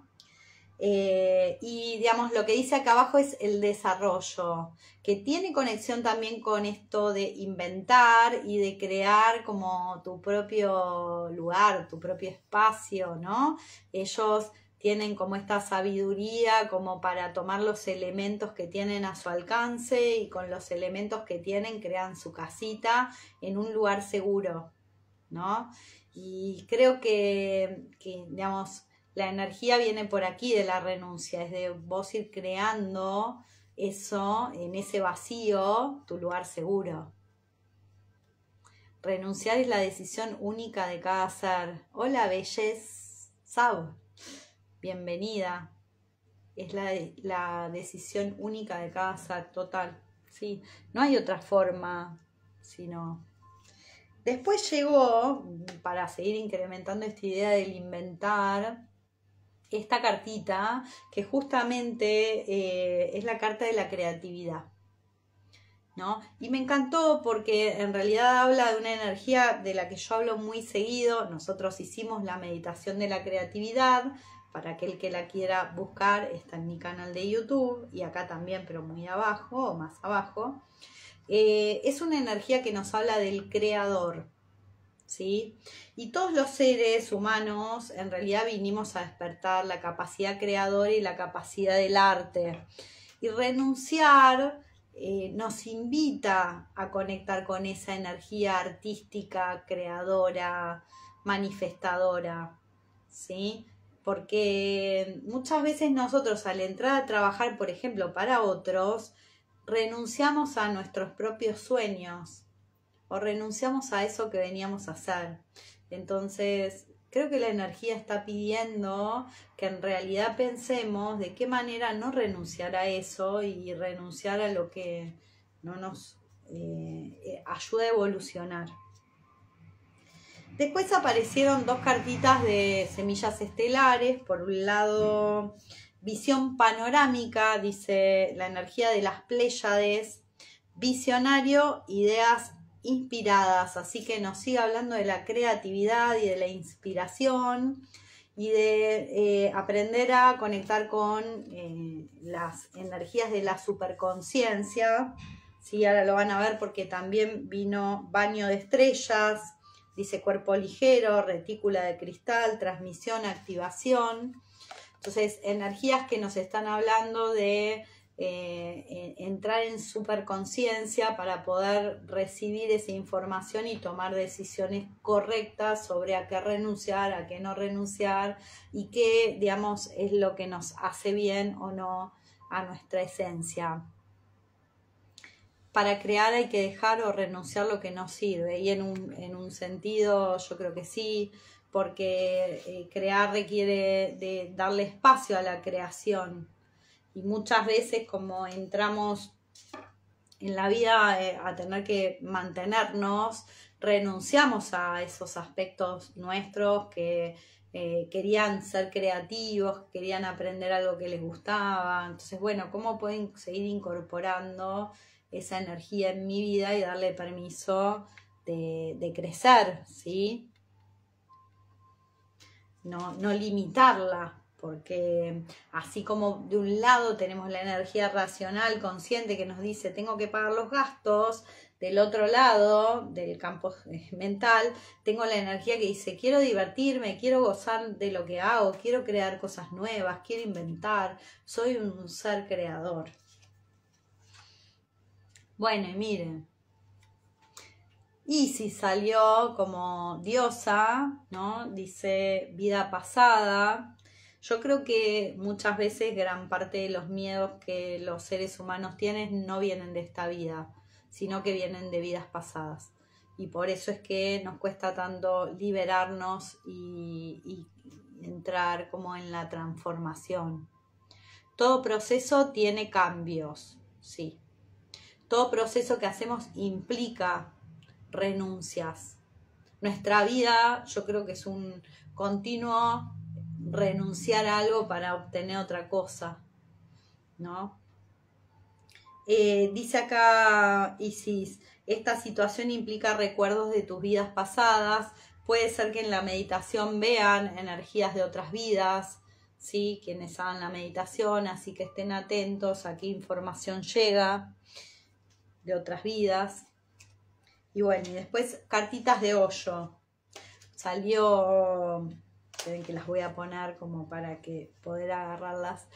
eh, y digamos, lo que dice acá abajo es el desarrollo, que tiene conexión también con esto de inventar y de crear como tu propio lugar, tu propio espacio, ¿no? Ellos tienen como esta sabiduría como para tomar los elementos que tienen a su alcance y con los elementos que tienen crean su casita en un lugar seguro, ¿no? Y creo que, que digamos, la energía viene por aquí de la renuncia, es de vos ir creando eso en ese vacío, tu lugar seguro. Renunciar es la decisión única de cada ser. Hola, belleza. Sab, bienvenida. Es la, decisión única de cada ser, total. Sí, no hay otra forma, sino. Después llegó, para seguir incrementando esta idea del inventar, esta cartita que justamente eh, es la carta de la creatividad. ¿No? Y me encantó porque en realidad habla de una energía de la que yo hablo muy seguido. Nosotros hicimos la meditación de la creatividad. Para aquel que la quiera buscar, está en mi canal de YouTube y acá también, pero muy abajo o más abajo. Eh, es una energía que nos habla del creador, y todos los seres humanos en realidad vinimos a despertar la capacidad creadora y la capacidad del arte. Y renunciar eh, nos invita a conectar con esa energía artística, creadora, manifestadora, ¿sí? Porque muchas veces nosotros al entrar a trabajar, por ejemplo, para otros, renunciamos a nuestros propios sueños, o renunciamos a eso que veníamos a hacer. Entonces, creo que la energía está pidiendo que en realidad pensemos de qué manera no renunciar a eso y renunciar a lo que no nos eh, eh, ayuda a evolucionar. Después aparecieron dos cartitas de semillas estelares. Por un lado, visión panorámica, dice la energía de las Pléyades, visionario, ideas inspiradas, así que nos sigue hablando de la creatividad y de la inspiración y de eh, aprender a conectar con eh, las energías de la superconciencia. Sí, ahora lo van a ver porque también vino baño de estrellas, dice cuerpo ligero, retícula de cristal, transmisión, activación. Entonces, energías que nos están hablando de eh, entrar en superconciencia para poder recibir esa información y tomar decisiones correctas sobre a qué renunciar, a qué no renunciar y qué, digamos, es lo que nos hace bien o no a nuestra esencia. Para crear hay que dejar o renunciar lo que no sirve y en un, en un sentido yo creo que sí, porque eh, crear requiere de darle espacio a la creación, y muchas veces como entramos en la vida eh, a tener que mantenernos, renunciamos a esos aspectos nuestros que eh, querían ser creativos, querían aprender algo que les gustaba. Entonces, bueno, ¿cómo pueden seguir incorporando esa energía en mi vida y darle permiso de, crecer, ¿sí? No, no limitarla, porque así como de un lado tenemos la energía racional, consciente, que nos dice tengo que pagar los gastos, del otro lado del campo eh, mental tengo la energía que dice quiero divertirme, quiero gozar de lo que hago, quiero crear cosas nuevas, quiero inventar, soy un ser creador. Bueno, y miren, si salió como diosa, ¿no? Dice vida pasada, yo creo que muchas veces gran parte de los miedos que los seres humanos tienen no vienen de esta vida, sino que vienen de vidas pasadas. Y por eso es que nos cuesta tanto liberarnos y, y entrar como en la transformación. Todo proceso tiene cambios, sí. Todo proceso que hacemos implica renuncias. Nuestra vida, yo creo que es un continuo renunciar a algo para obtener otra cosa, ¿no? Eh, dice acá Isis, esta situación implica recuerdos de tus vidas pasadas, puede ser que en la meditación vean energías de otras vidas, ¿sí? Quienes hagan la meditación, así que estén atentos a qué información llega de otras vidas. Y bueno, y después cartitas de hoyo. Salió ven que las voy a poner como para que poder agarrarlas.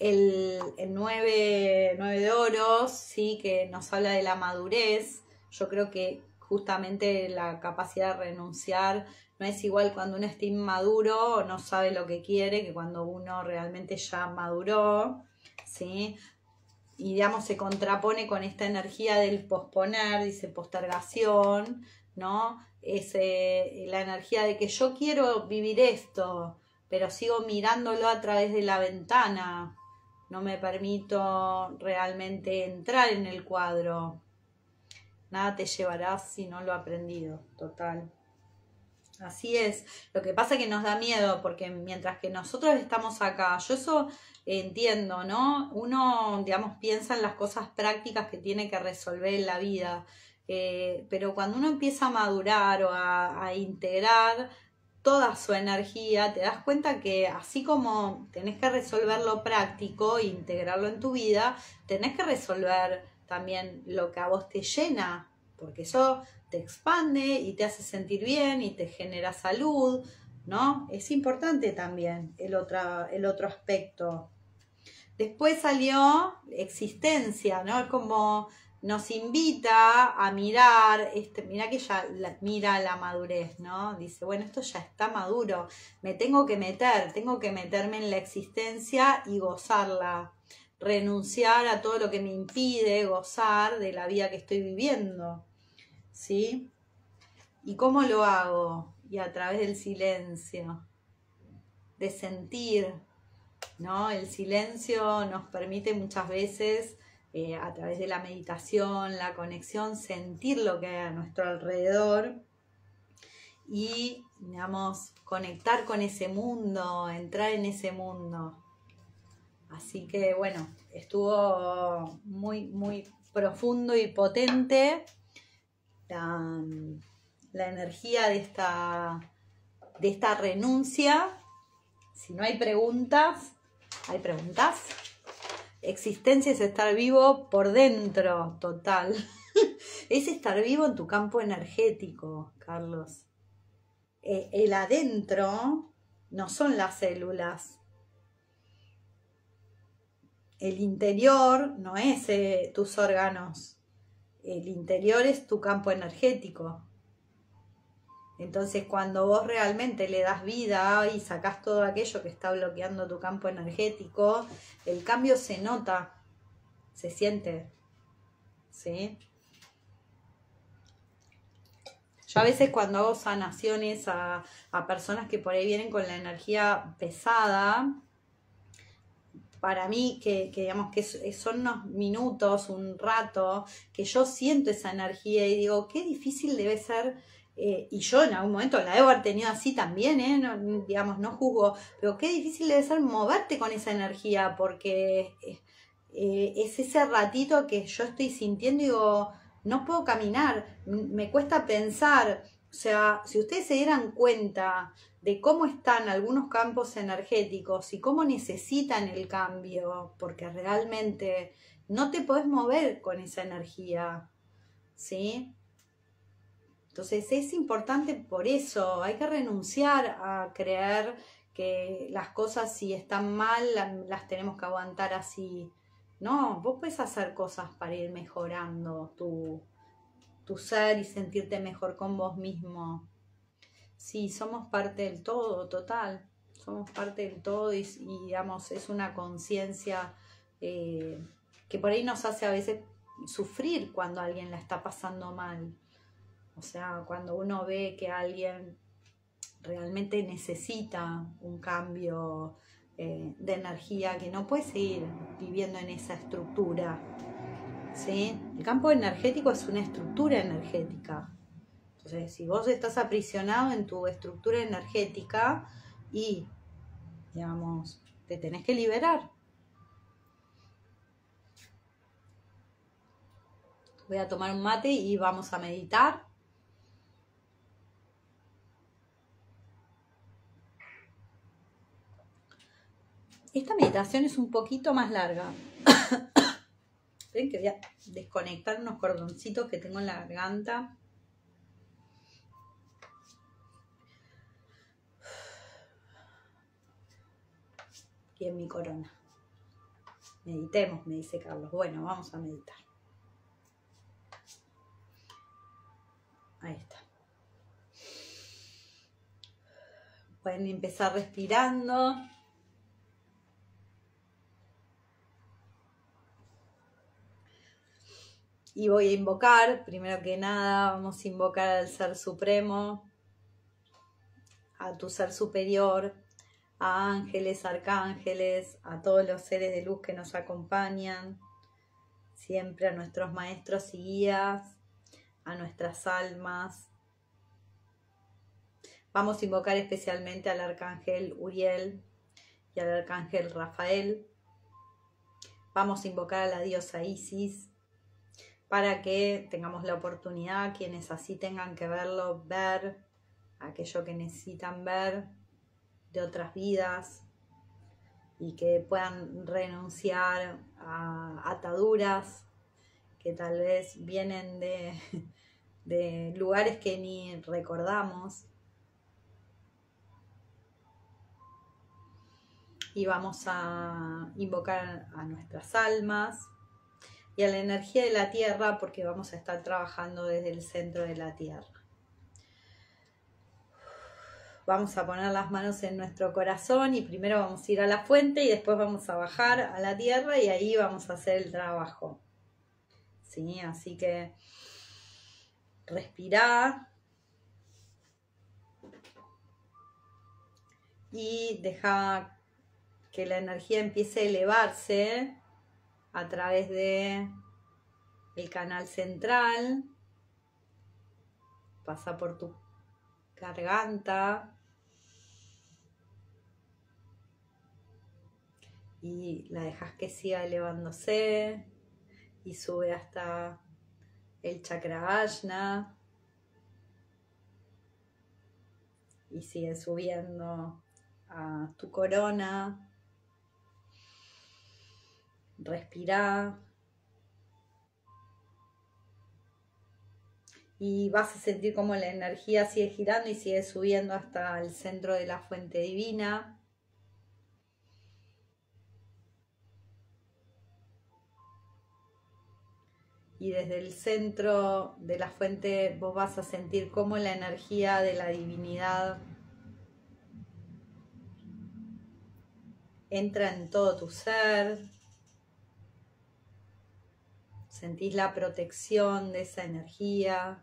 El, el 9, de oros, sí, que nos habla de la madurez. Yo creo que justamente la capacidad de renunciar no es igual cuando uno está inmaduro o no sabe lo que quiere que cuando uno realmente ya maduró, ¿sí? Y digamos, se contrapone con esta energía del posponer, dice postergación, ¿no? Es la energía de que yo quiero vivir esto, pero sigo mirándolo a través de la ventana, no me permito realmente entrar en el cuadro. Nada te llevarás si no lo aprendido, total. Así es. Lo que pasa es que nos da miedo, porque mientras que nosotros estamos acá, yo eso entiendo, ¿no? Uno, digamos, piensa en las cosas prácticas que tiene que resolver en la vida, eh, pero cuando uno empieza a madurar o a, integrar toda su energía, te das cuenta que así como tenés que resolver lo práctico e integrarlo en tu vida, tenés que resolver también lo que a vos te llena, porque eso te expande y te hace sentir bien y te genera salud, ¿no? Es importante también el otro, el otro aspecto. Después salió existencia, ¿no? Como nos invita a mirar, este, mira que ya mira la madurez, ¿no? Dice, bueno, esto ya está maduro, me tengo que meter, tengo que meterme en la existencia y gozarla, renunciar a todo lo que me impide gozar de la vida que estoy viviendo, ¿sí? ¿Y cómo lo hago? Y a través del silencio, de sentir, ¿no? El silencio nos permite muchas veces eh, a través de la meditación, la conexión, sentir lo que hay a nuestro alrededor y, digamos, conectar con ese mundo, entrar en ese mundo. Así que, bueno, estuvo muy, muy profundo y potente la, la energía de esta, de esta renuncia. Si no hay preguntas, ¿hay preguntas? existencia es estar vivo por dentro, total. (laughs) es estar vivo en tu campo energético, Carlos. E, el adentro no son las células. El interior no es eh, tus órganos. El interior es tu campo energético. Entonces, cuando vos realmente le das vida y sacás todo aquello que está bloqueando tu campo energético, el cambio se nota, se siente. ¿Sí? Yo a veces cuando hago sanaciones a, personas que por ahí vienen con la energía pesada, para mí, que, digamos que son unos minutos, un rato, que yo siento esa energía y digo, qué difícil debe ser eh, y yo en algún momento la debo haber tenido así también, ¿eh? digamos, no juzgo, pero qué difícil debe ser moverte con esa energía, porque eh, es ese ratito que yo estoy sintiendo y digo, no puedo caminar, me cuesta pensar. O sea, si ustedes se dieran cuenta de cómo están algunos campos energéticos y cómo necesitan el cambio, porque realmente no te podés mover con esa energía, ¿sí? Entonces es importante por eso, hay que renunciar a creer que las cosas si están mal las tenemos que aguantar así. No, vos puedes hacer cosas para ir mejorando tu, ser y sentirte mejor con vos mismo. Sí, somos parte del todo, total. Somos parte del todo y, digamos, es una conciencia eh, que por ahí nos hace a veces sufrir cuando alguien la está pasando mal o sea, cuando uno ve que alguien realmente necesita un cambio eh, de energía, que no puede seguir viviendo en esa estructura. El campo energético es una estructura energética. Entonces, si vos estás aprisionado en tu estructura energética y, digamos, te tenés que liberar. Voy a tomar un mate y vamos a meditar. Esta meditación es un poquito más larga. (coughs) Ven que voy a desconectar unos cordoncitos que tengo en la garganta. Y en mi corona. Meditemos, me dice Carlos. Bueno, vamos a meditar. Ahí está. Pueden empezar respirando. y voy a invocar, primero que nada, vamos a invocar al Ser Supremo, a tu Ser Superior, a ángeles, arcángeles, a todos los seres de luz que nos acompañan, siempre a nuestros maestros y guías, a nuestras almas. Vamos a invocar especialmente al arcángel Uriel y al arcángel Rafael. Vamos a invocar a la diosa Isis para que tengamos la oportunidad, quienes así tengan que verlo, ver aquello que necesitan ver de otras vidas y que puedan renunciar a ataduras que tal vez vienen de, (laughs) de lugares que ni recordamos. Y vamos a invocar a nuestras almas y a la energía de la Tierra porque vamos a estar trabajando desde el centro de la Tierra. Vamos a poner las manos en nuestro corazón y primero vamos a ir a la fuente y después vamos a bajar a la Tierra y ahí vamos a hacer el trabajo. ¿Sí? Así que respirar y deja que la energía empiece a elevarse a través de el canal central, pasa por tu garganta y la dejas que siga elevándose y sube hasta el chakra ajna y sigue subiendo a tu corona respira Y vas a sentir como la energía sigue girando y sigue subiendo hasta el centro de la fuente divina. y desde el centro de la fuente vos vas a sentir como la energía de la divinidad entra en todo tu ser, Sentís la protección de esa energía.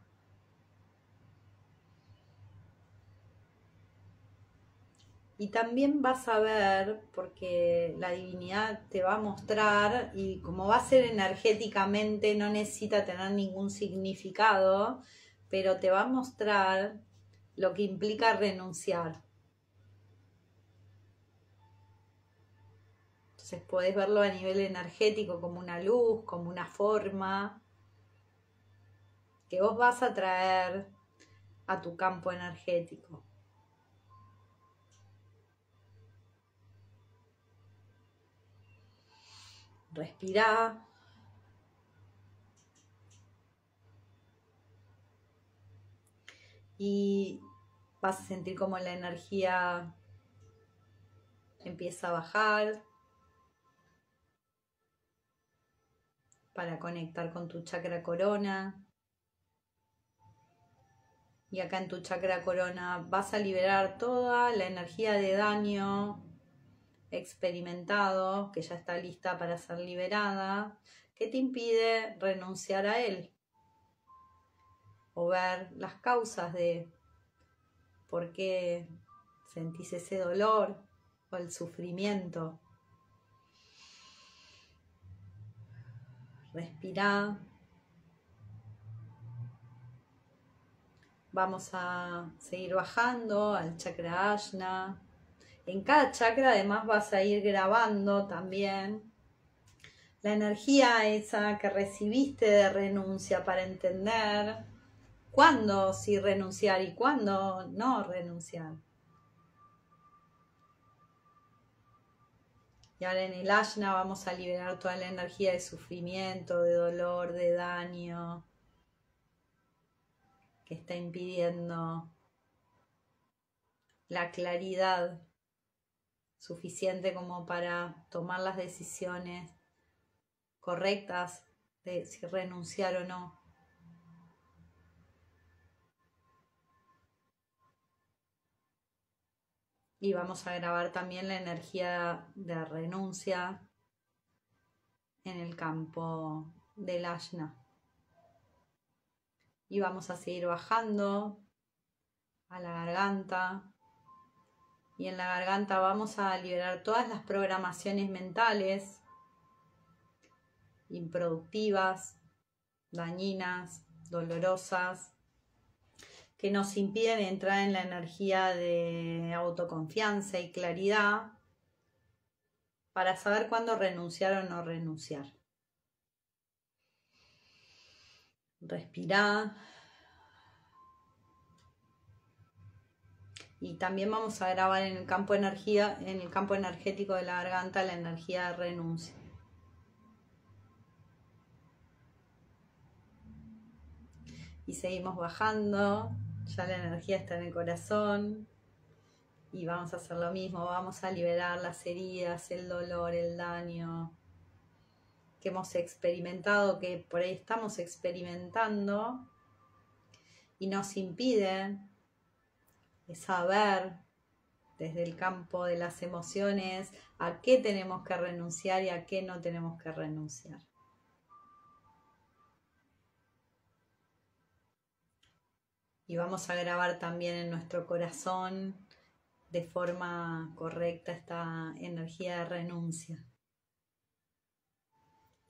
Y también vas a ver, porque la divinidad te va a mostrar, y como va a ser energéticamente, no necesita tener ningún significado, pero te va a mostrar lo que implica renunciar. podés verlo a nivel energético como una luz, como una forma que vos vas a traer a tu campo energético. respira Y vas a sentir como la energía empieza a bajar, para conectar con tu chakra corona. Y acá en tu chakra corona vas a liberar toda la energía de daño experimentado que ya está lista para ser liberada, que te impide renunciar a él o ver las causas de por qué sentís ese dolor o el sufrimiento respira. Vamos a seguir bajando al chakra Ashna. En cada chakra además vas a ir grabando también la energía esa que recibiste de renuncia para entender cuándo sí renunciar y cuándo no renunciar. Y ahora en el Ashna vamos a liberar toda la energía de sufrimiento, de dolor, de daño que está impidiendo la claridad suficiente como para tomar las decisiones correctas de si renunciar o no. y vamos a grabar también la energía de renuncia en el campo del ashna. Y vamos a seguir bajando a la garganta. Y en la garganta vamos a liberar todas las programaciones mentales improductivas, dañinas, dolorosas, nos impiden entrar en la energía de autoconfianza y claridad para saber cuándo renunciar o no renunciar. respirar Y también vamos a grabar en el campo energía, en el campo energético de la garganta la energía de renuncia. y seguimos bajando ya la energía está en el corazón y vamos a hacer lo mismo, vamos a liberar las heridas, el dolor, el daño que hemos experimentado, que por ahí estamos experimentando y nos impide saber desde el campo de las emociones a qué tenemos que renunciar y a qué no tenemos que renunciar. y vamos a grabar también en nuestro corazón de forma correcta esta energía de renuncia.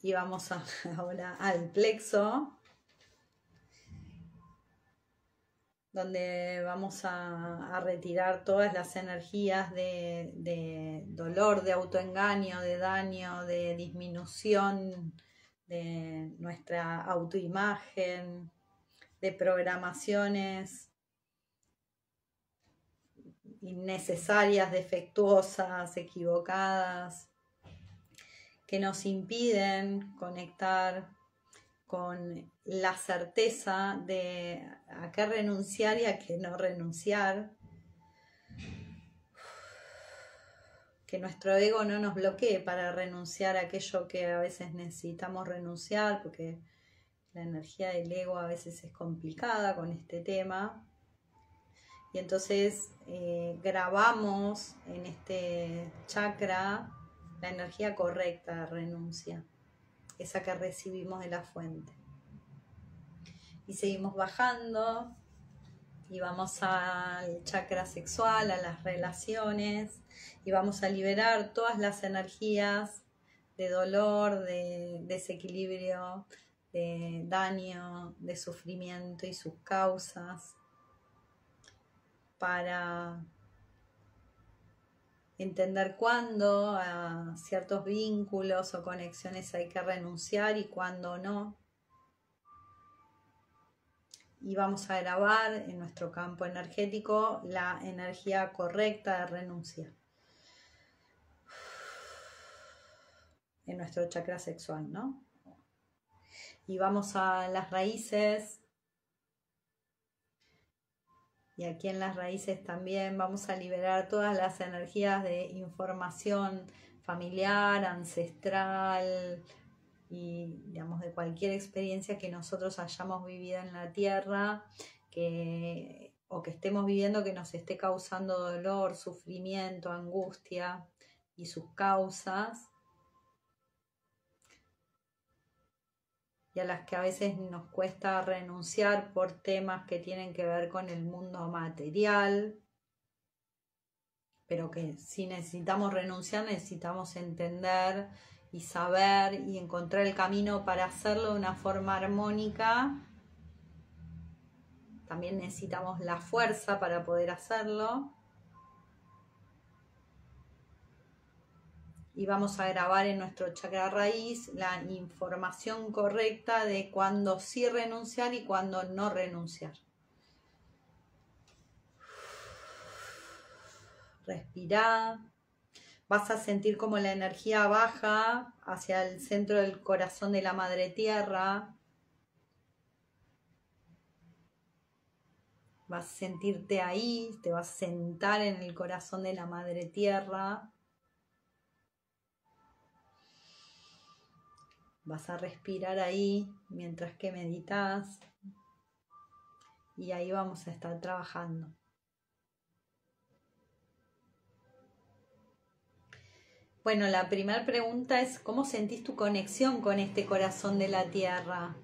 Y vamos a, (laughs) ahora al plexo, donde vamos a, retirar todas las energías de, de dolor, de autoengaño, de daño, de disminución de nuestra autoimagen, de programaciones innecesarias, defectuosas, equivocadas, que nos impiden conectar con la certeza de a qué renunciar y a qué no renunciar, que nuestro ego no nos bloquee para renunciar a aquello que a veces necesitamos renunciar, porque la energía del ego a veces es complicada con este tema. Y entonces eh, grabamos en este chakra la energía correcta de renuncia, esa que recibimos de la fuente. Y seguimos bajando y vamos al chakra sexual, a las relaciones, y vamos a liberar todas las energías de dolor, de desequilibrio, de daño, de sufrimiento y sus causas, para entender cuándo a ciertos vínculos o conexiones hay que renunciar y cuándo no. Y vamos a grabar en nuestro campo energético la energía correcta de renuncia en nuestro chakra sexual, ¿no? y vamos a las raíces. Y aquí en las raíces también vamos a liberar todas las energías de información familiar, ancestral y digamos de cualquier experiencia que nosotros hayamos vivido en la tierra que, o que estemos viviendo que nos esté causando dolor, sufrimiento, angustia y sus causas. y a las que a veces nos cuesta renunciar por temas que tienen que ver con el mundo material, pero que si necesitamos renunciar necesitamos entender y saber y encontrar el camino para hacerlo de una forma armónica. También necesitamos la fuerza para poder hacerlo. y vamos a grabar en nuestro chakra raíz la información correcta de cuándo sí renunciar y cuándo no renunciar. Respira. Vas a sentir como la energía baja hacia el centro del corazón de la madre tierra. Vas a sentirte ahí, te vas a sentar en el corazón de la madre tierra. Vas a respirar ahí mientras que meditas y ahí vamos a estar trabajando. Bueno, la primera pregunta es, ¿cómo sentís tu conexión con este corazón de la Tierra?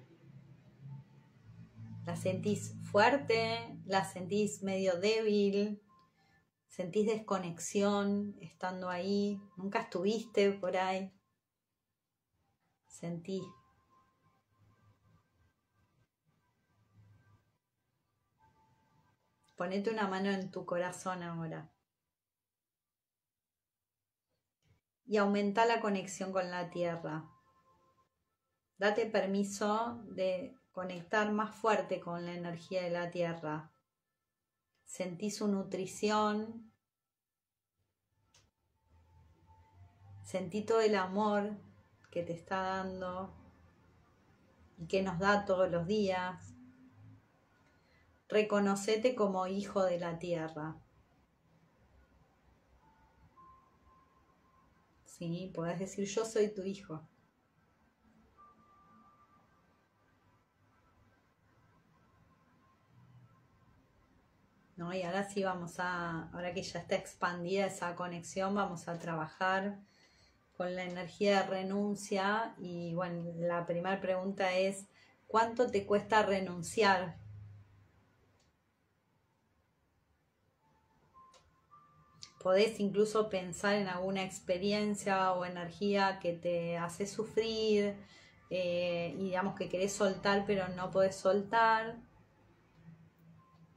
¿La sentís fuerte? ¿La sentís medio débil? ¿Sentís desconexión estando ahí? ¿Nunca estuviste por ahí? Sentí. Ponete una mano en tu corazón ahora. Y aumenta la conexión con la tierra. Date permiso de conectar más fuerte con la energía de la tierra. Sentí su nutrición. Sentí todo el amor que te está dando y que nos da todos los días. Reconocete como hijo de la tierra. Sí, podés decir yo soy tu hijo. ¿No? Y ahora sí vamos a, ahora que ya está expandida esa conexión, vamos a trabajar con la energía de renuncia y bueno, la primera pregunta es, ¿cuánto te cuesta renunciar? Podés incluso pensar en alguna experiencia o energía que te hace sufrir eh, y digamos que querés soltar pero no podés soltar,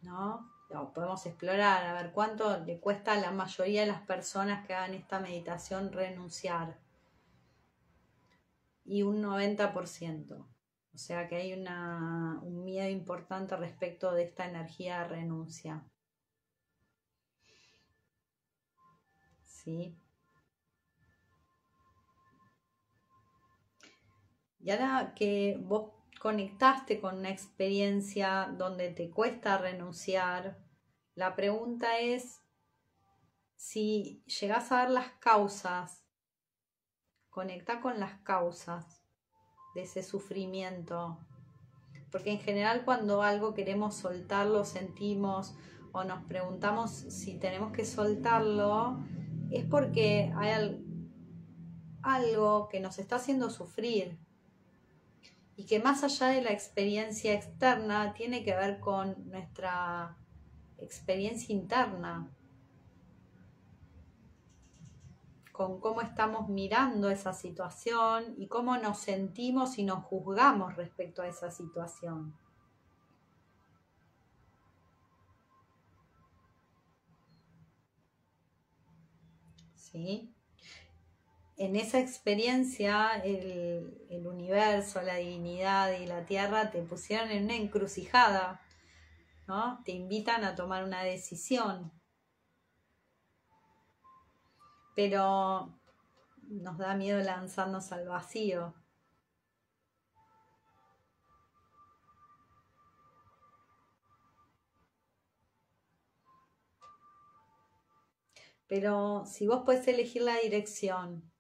¿no? podemos explorar, a ver cuánto le cuesta a la mayoría de las personas que hagan esta meditación renunciar. Y un 90%. O sea que hay un miedo importante respecto de esta energía de renuncia. ¿Sí? Y ahora que vos conectaste con una experiencia donde te cuesta renunciar, la pregunta es si llegás a ver las causas, conecta con las causas de ese sufrimiento. Porque en general cuando algo queremos soltarlo, sentimos o nos preguntamos si tenemos que soltarlo, es porque hay algo que nos está haciendo sufrir y que más allá de la experiencia externa tiene que ver con nuestra experiencia interna, con cómo estamos mirando esa situación y cómo nos sentimos y nos juzgamos respecto a esa situación. ¿Sí? En esa experiencia el, el universo, la divinidad y la tierra te pusieron en una encrucijada te invitan a tomar una decisión. Pero nos da miedo lanzarnos al vacío. Pero si vos puedes elegir la dirección,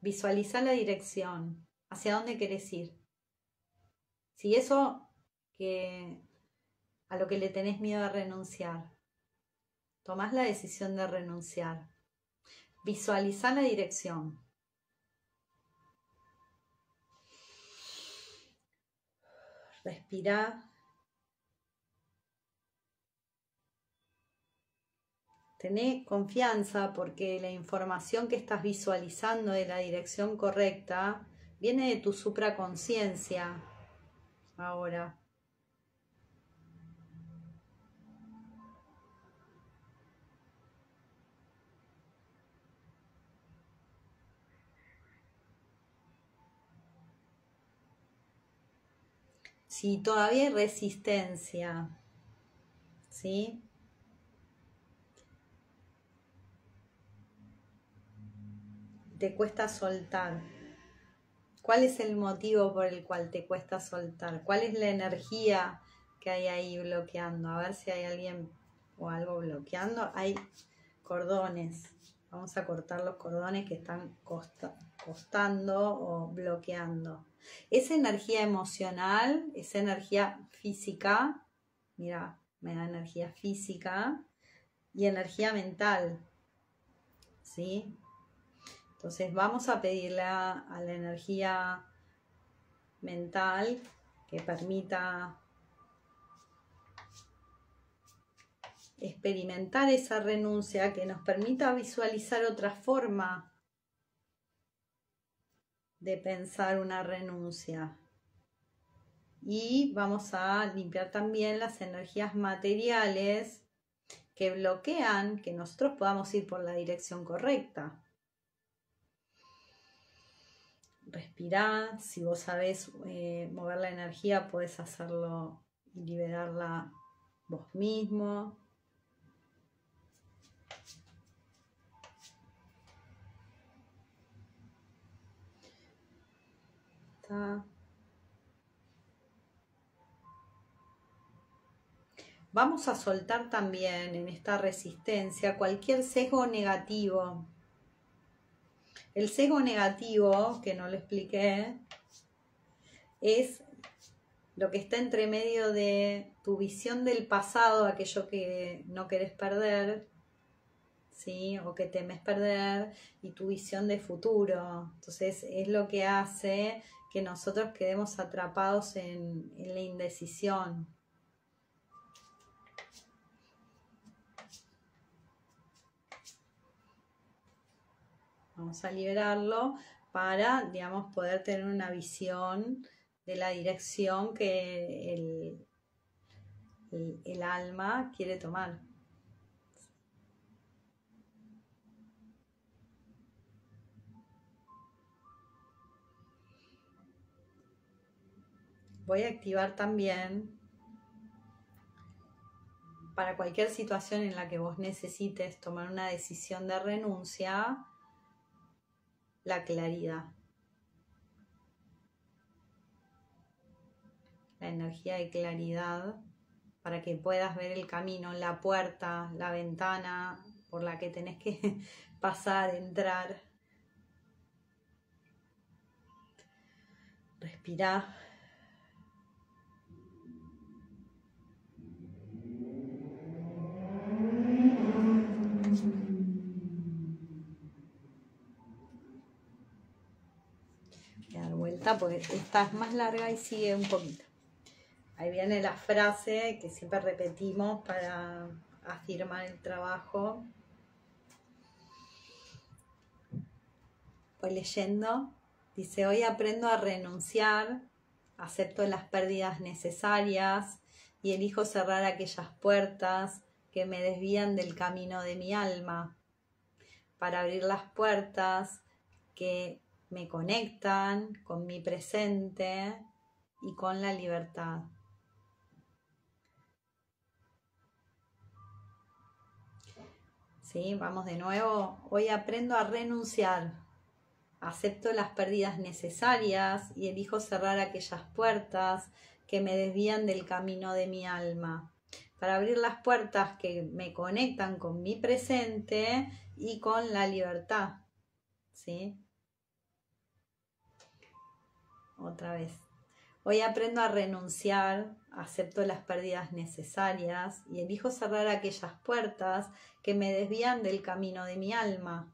visualiza la dirección, hacia dónde querés ir. Si eso que a lo que le tenés miedo a renunciar. Tomás la decisión de renunciar. Visualiza la dirección. Respira. Tené confianza porque la información que estás visualizando de la dirección correcta viene de tu supraconciencia ahora. si todavía hay resistencia, ¿sí? Te cuesta soltar. ¿Cuál es el motivo por el cual te cuesta soltar? ¿Cuál es la energía que hay ahí bloqueando? A ver si hay alguien o algo bloqueando. Hay cordones. Vamos a cortar los cordones que están costando o bloqueando. Esa energía emocional, esa energía física, mira, me da energía física y energía mental. ¿Sí? Entonces vamos a pedirle a, a la energía mental que permita experimentar esa renuncia, que nos permita visualizar otra forma de pensar una renuncia. Y vamos a limpiar también las energías materiales que bloquean que nosotros podamos ir por la dirección correcta. respirad si vos sabés eh, mover la energía, puedes hacerlo y liberarla vos mismo. Vamos a soltar también en esta resistencia cualquier sesgo negativo. El sesgo negativo, que no lo expliqué, es lo que está entre medio de tu visión del pasado, aquello que no querés perder, ¿sí? O que temes perder, y tu visión de futuro. Entonces, es lo que hace que nosotros quedemos atrapados en, la indecisión. Vamos a liberarlo para, digamos, poder tener una visión de la dirección que el alma quiere tomar. voy a activar también para cualquier situación en la que vos necesites tomar una decisión de renuncia, la claridad. La energía de claridad para que puedas ver el camino, la puerta, la ventana por la que tenés que (laughs) pasar, entrar. Respirá. porque esta es más larga y sigue un poquito. Ahí viene la frase que siempre repetimos para afirmar el trabajo. Voy leyendo. Dice, hoy aprendo a renunciar, acepto las pérdidas necesarias y elijo cerrar aquellas puertas que me desvían del camino de mi alma, para abrir las puertas que me conectan con mi presente y con la libertad. ¿Sí? Vamos de nuevo. Hoy aprendo a renunciar. Acepto las pérdidas necesarias y elijo cerrar aquellas puertas que me desvían del camino de mi alma. Para abrir las puertas que me conectan con mi presente y con la libertad. ¿Sí? otra vez. Hoy aprendo a renunciar, acepto las pérdidas necesarias y elijo cerrar aquellas puertas que me desvían del camino de mi alma,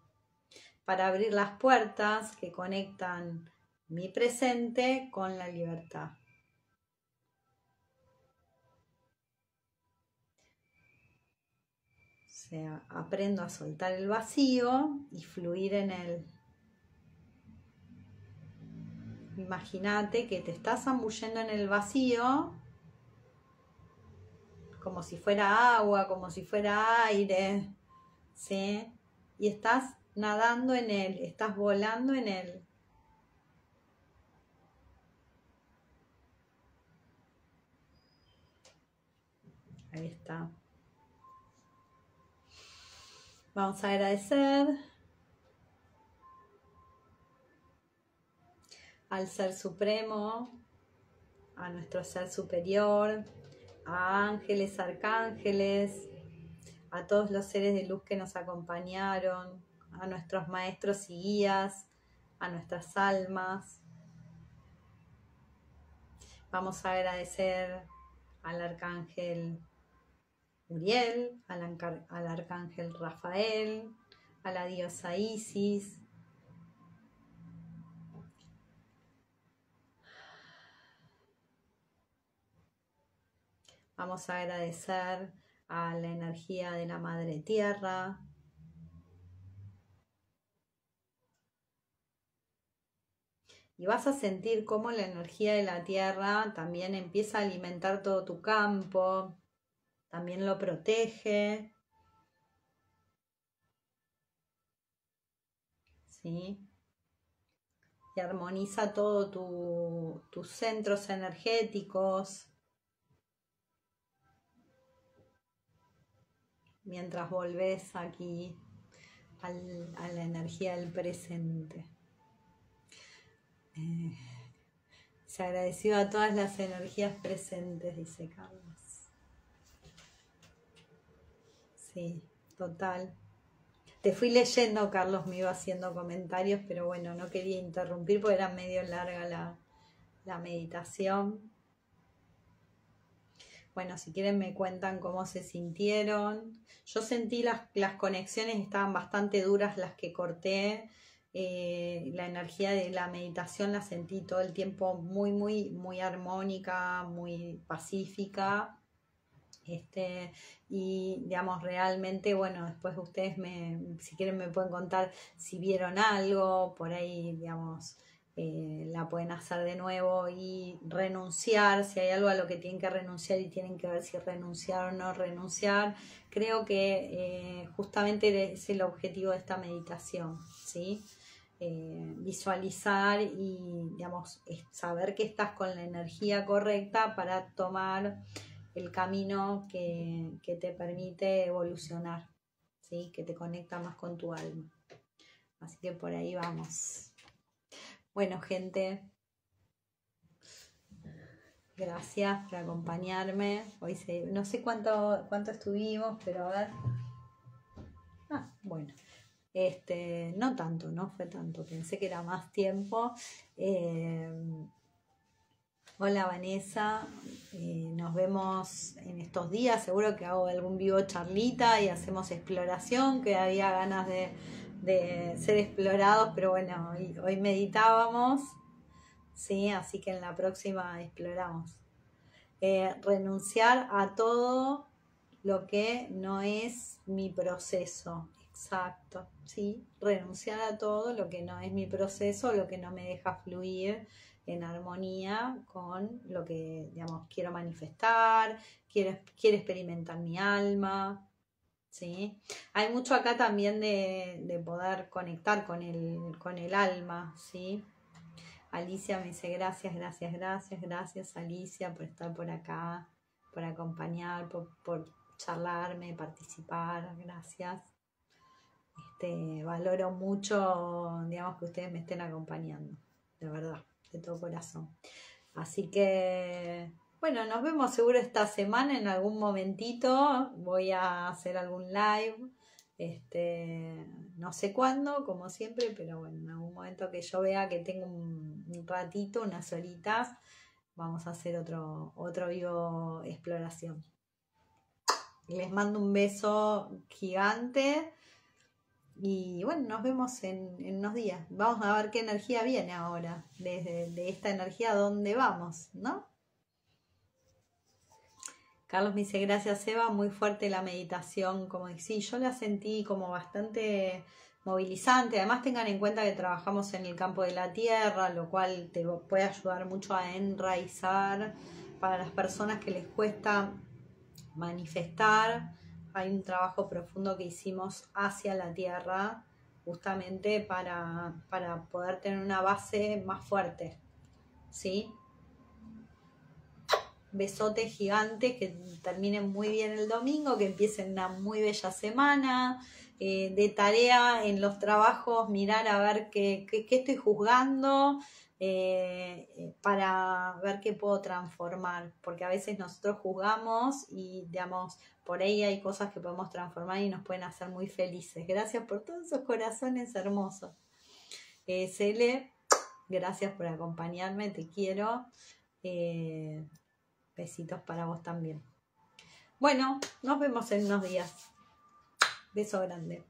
para abrir las puertas que conectan mi presente con la libertad. O sea, aprendo a soltar el vacío y fluir en él imagínate que te estás zambullendo en el vacío como si fuera agua, como si fuera aire, ¿sí? Y estás nadando en él, estás volando en él. Ahí está. Vamos a agradecer al Ser Supremo, a nuestro Ser Superior, a ángeles, arcángeles, a todos los seres de luz que nos acompañaron, a nuestros maestros y guías, a nuestras almas. Vamos a agradecer al arcángel Uriel, al, arcángel Rafael, a la diosa Isis, Vamos a agradecer a la energía de la Madre Tierra. Y vas a sentir cómo la energía de la Tierra también empieza a alimentar todo tu campo, también lo protege. ¿Sí? Y armoniza todos tus centros energéticos. mientras volvés aquí a la energía del presente. Eh, se agradeció a todas las energías presentes, dice Carlos. Sí, total. Te fui leyendo, Carlos me iba haciendo comentarios, pero bueno, no quería interrumpir porque era medio larga la meditación. Bueno, si quieren me cuentan cómo se sintieron. Yo sentí las, las conexiones, estaban bastante duras las que corté. Eh, la energía de la meditación la sentí todo el tiempo muy, muy, muy armónica, muy pacífica. Este, y digamos, realmente, bueno, después ustedes me, si quieren me pueden contar si vieron algo, por ahí, digamos, eh, la pueden hacer de nuevo y renunciar, si hay algo a lo que tienen que renunciar y tienen que ver si renunciar o no renunciar, creo que eh, justamente es el objetivo de esta meditación, ¿sí? Eh, visualizar y, digamos, saber que estás con la energía correcta para tomar el camino que, te permite evolucionar, ¿sí? Que te conecta más con tu alma. Así que por ahí vamos. Bueno, gente, gracias por acompañarme. Hoy no sé cuánto, cuánto estuvimos, pero a ver. Ah, bueno. Este, no tanto, no fue tanto, pensé que era más tiempo. Eh, hola Vanessa, eh, nos vemos en estos días, seguro que hago algún vivo charlita y hacemos exploración, que había ganas de de ser explorados, pero bueno, hoy, meditábamos, ¿sí? Así que en la próxima exploramos. Eh, renunciar a todo lo que no es mi proceso, exacto, ¿sí? Renunciar a todo lo que no es mi proceso, lo que no me deja fluir en armonía con lo que, digamos, quiero manifestar, quiero experimentar mi alma, ¿sí? Hay mucho acá también de, poder conectar con el, con el alma, ¿sí? Alicia me dice gracias, gracias, gracias, gracias Alicia por estar por acá, por acompañar, por, por charlarme, participar, gracias. Este, valoro mucho, digamos, que ustedes me estén acompañando, de verdad, de todo corazón. Así que bueno, nos vemos seguro esta semana en algún momentito. Voy a hacer algún live. Este, no sé cuándo, como siempre, pero bueno, en algún momento que yo vea que tengo un, ratito, unas horitas, vamos a hacer otro, otro vivo exploración. Les mando un beso gigante. Y bueno, nos vemos en, unos días. Vamos a ver qué energía viene ahora, desde de esta energía, dónde vamos, ¿no? Carlos me dice, gracias Eva, muy fuerte la meditación. Como sí, yo la sentí como bastante movilizante. Además tengan en cuenta que trabajamos en el campo de la tierra, lo cual te puede ayudar mucho a enraizar. Para las personas que les cuesta manifestar, hay un trabajo profundo que hicimos hacia la tierra justamente para, para poder tener una base más fuerte. ¿Sí? besote gigante, que terminen muy bien el domingo, que empiecen una muy bella semana. Eh, de tarea en los trabajos, mirar a ver qué, estoy juzgando, eh, eh, para ver qué puedo transformar, porque a veces nosotros juzgamos y, digamos, por ahí hay cosas que podemos transformar y nos pueden hacer muy felices. Gracias por todos esos corazones hermosos. Cele, gracias por acompañarme, te quiero. Eh, Besitos para vos también. Bueno, nos vemos en unos días. Beso grande.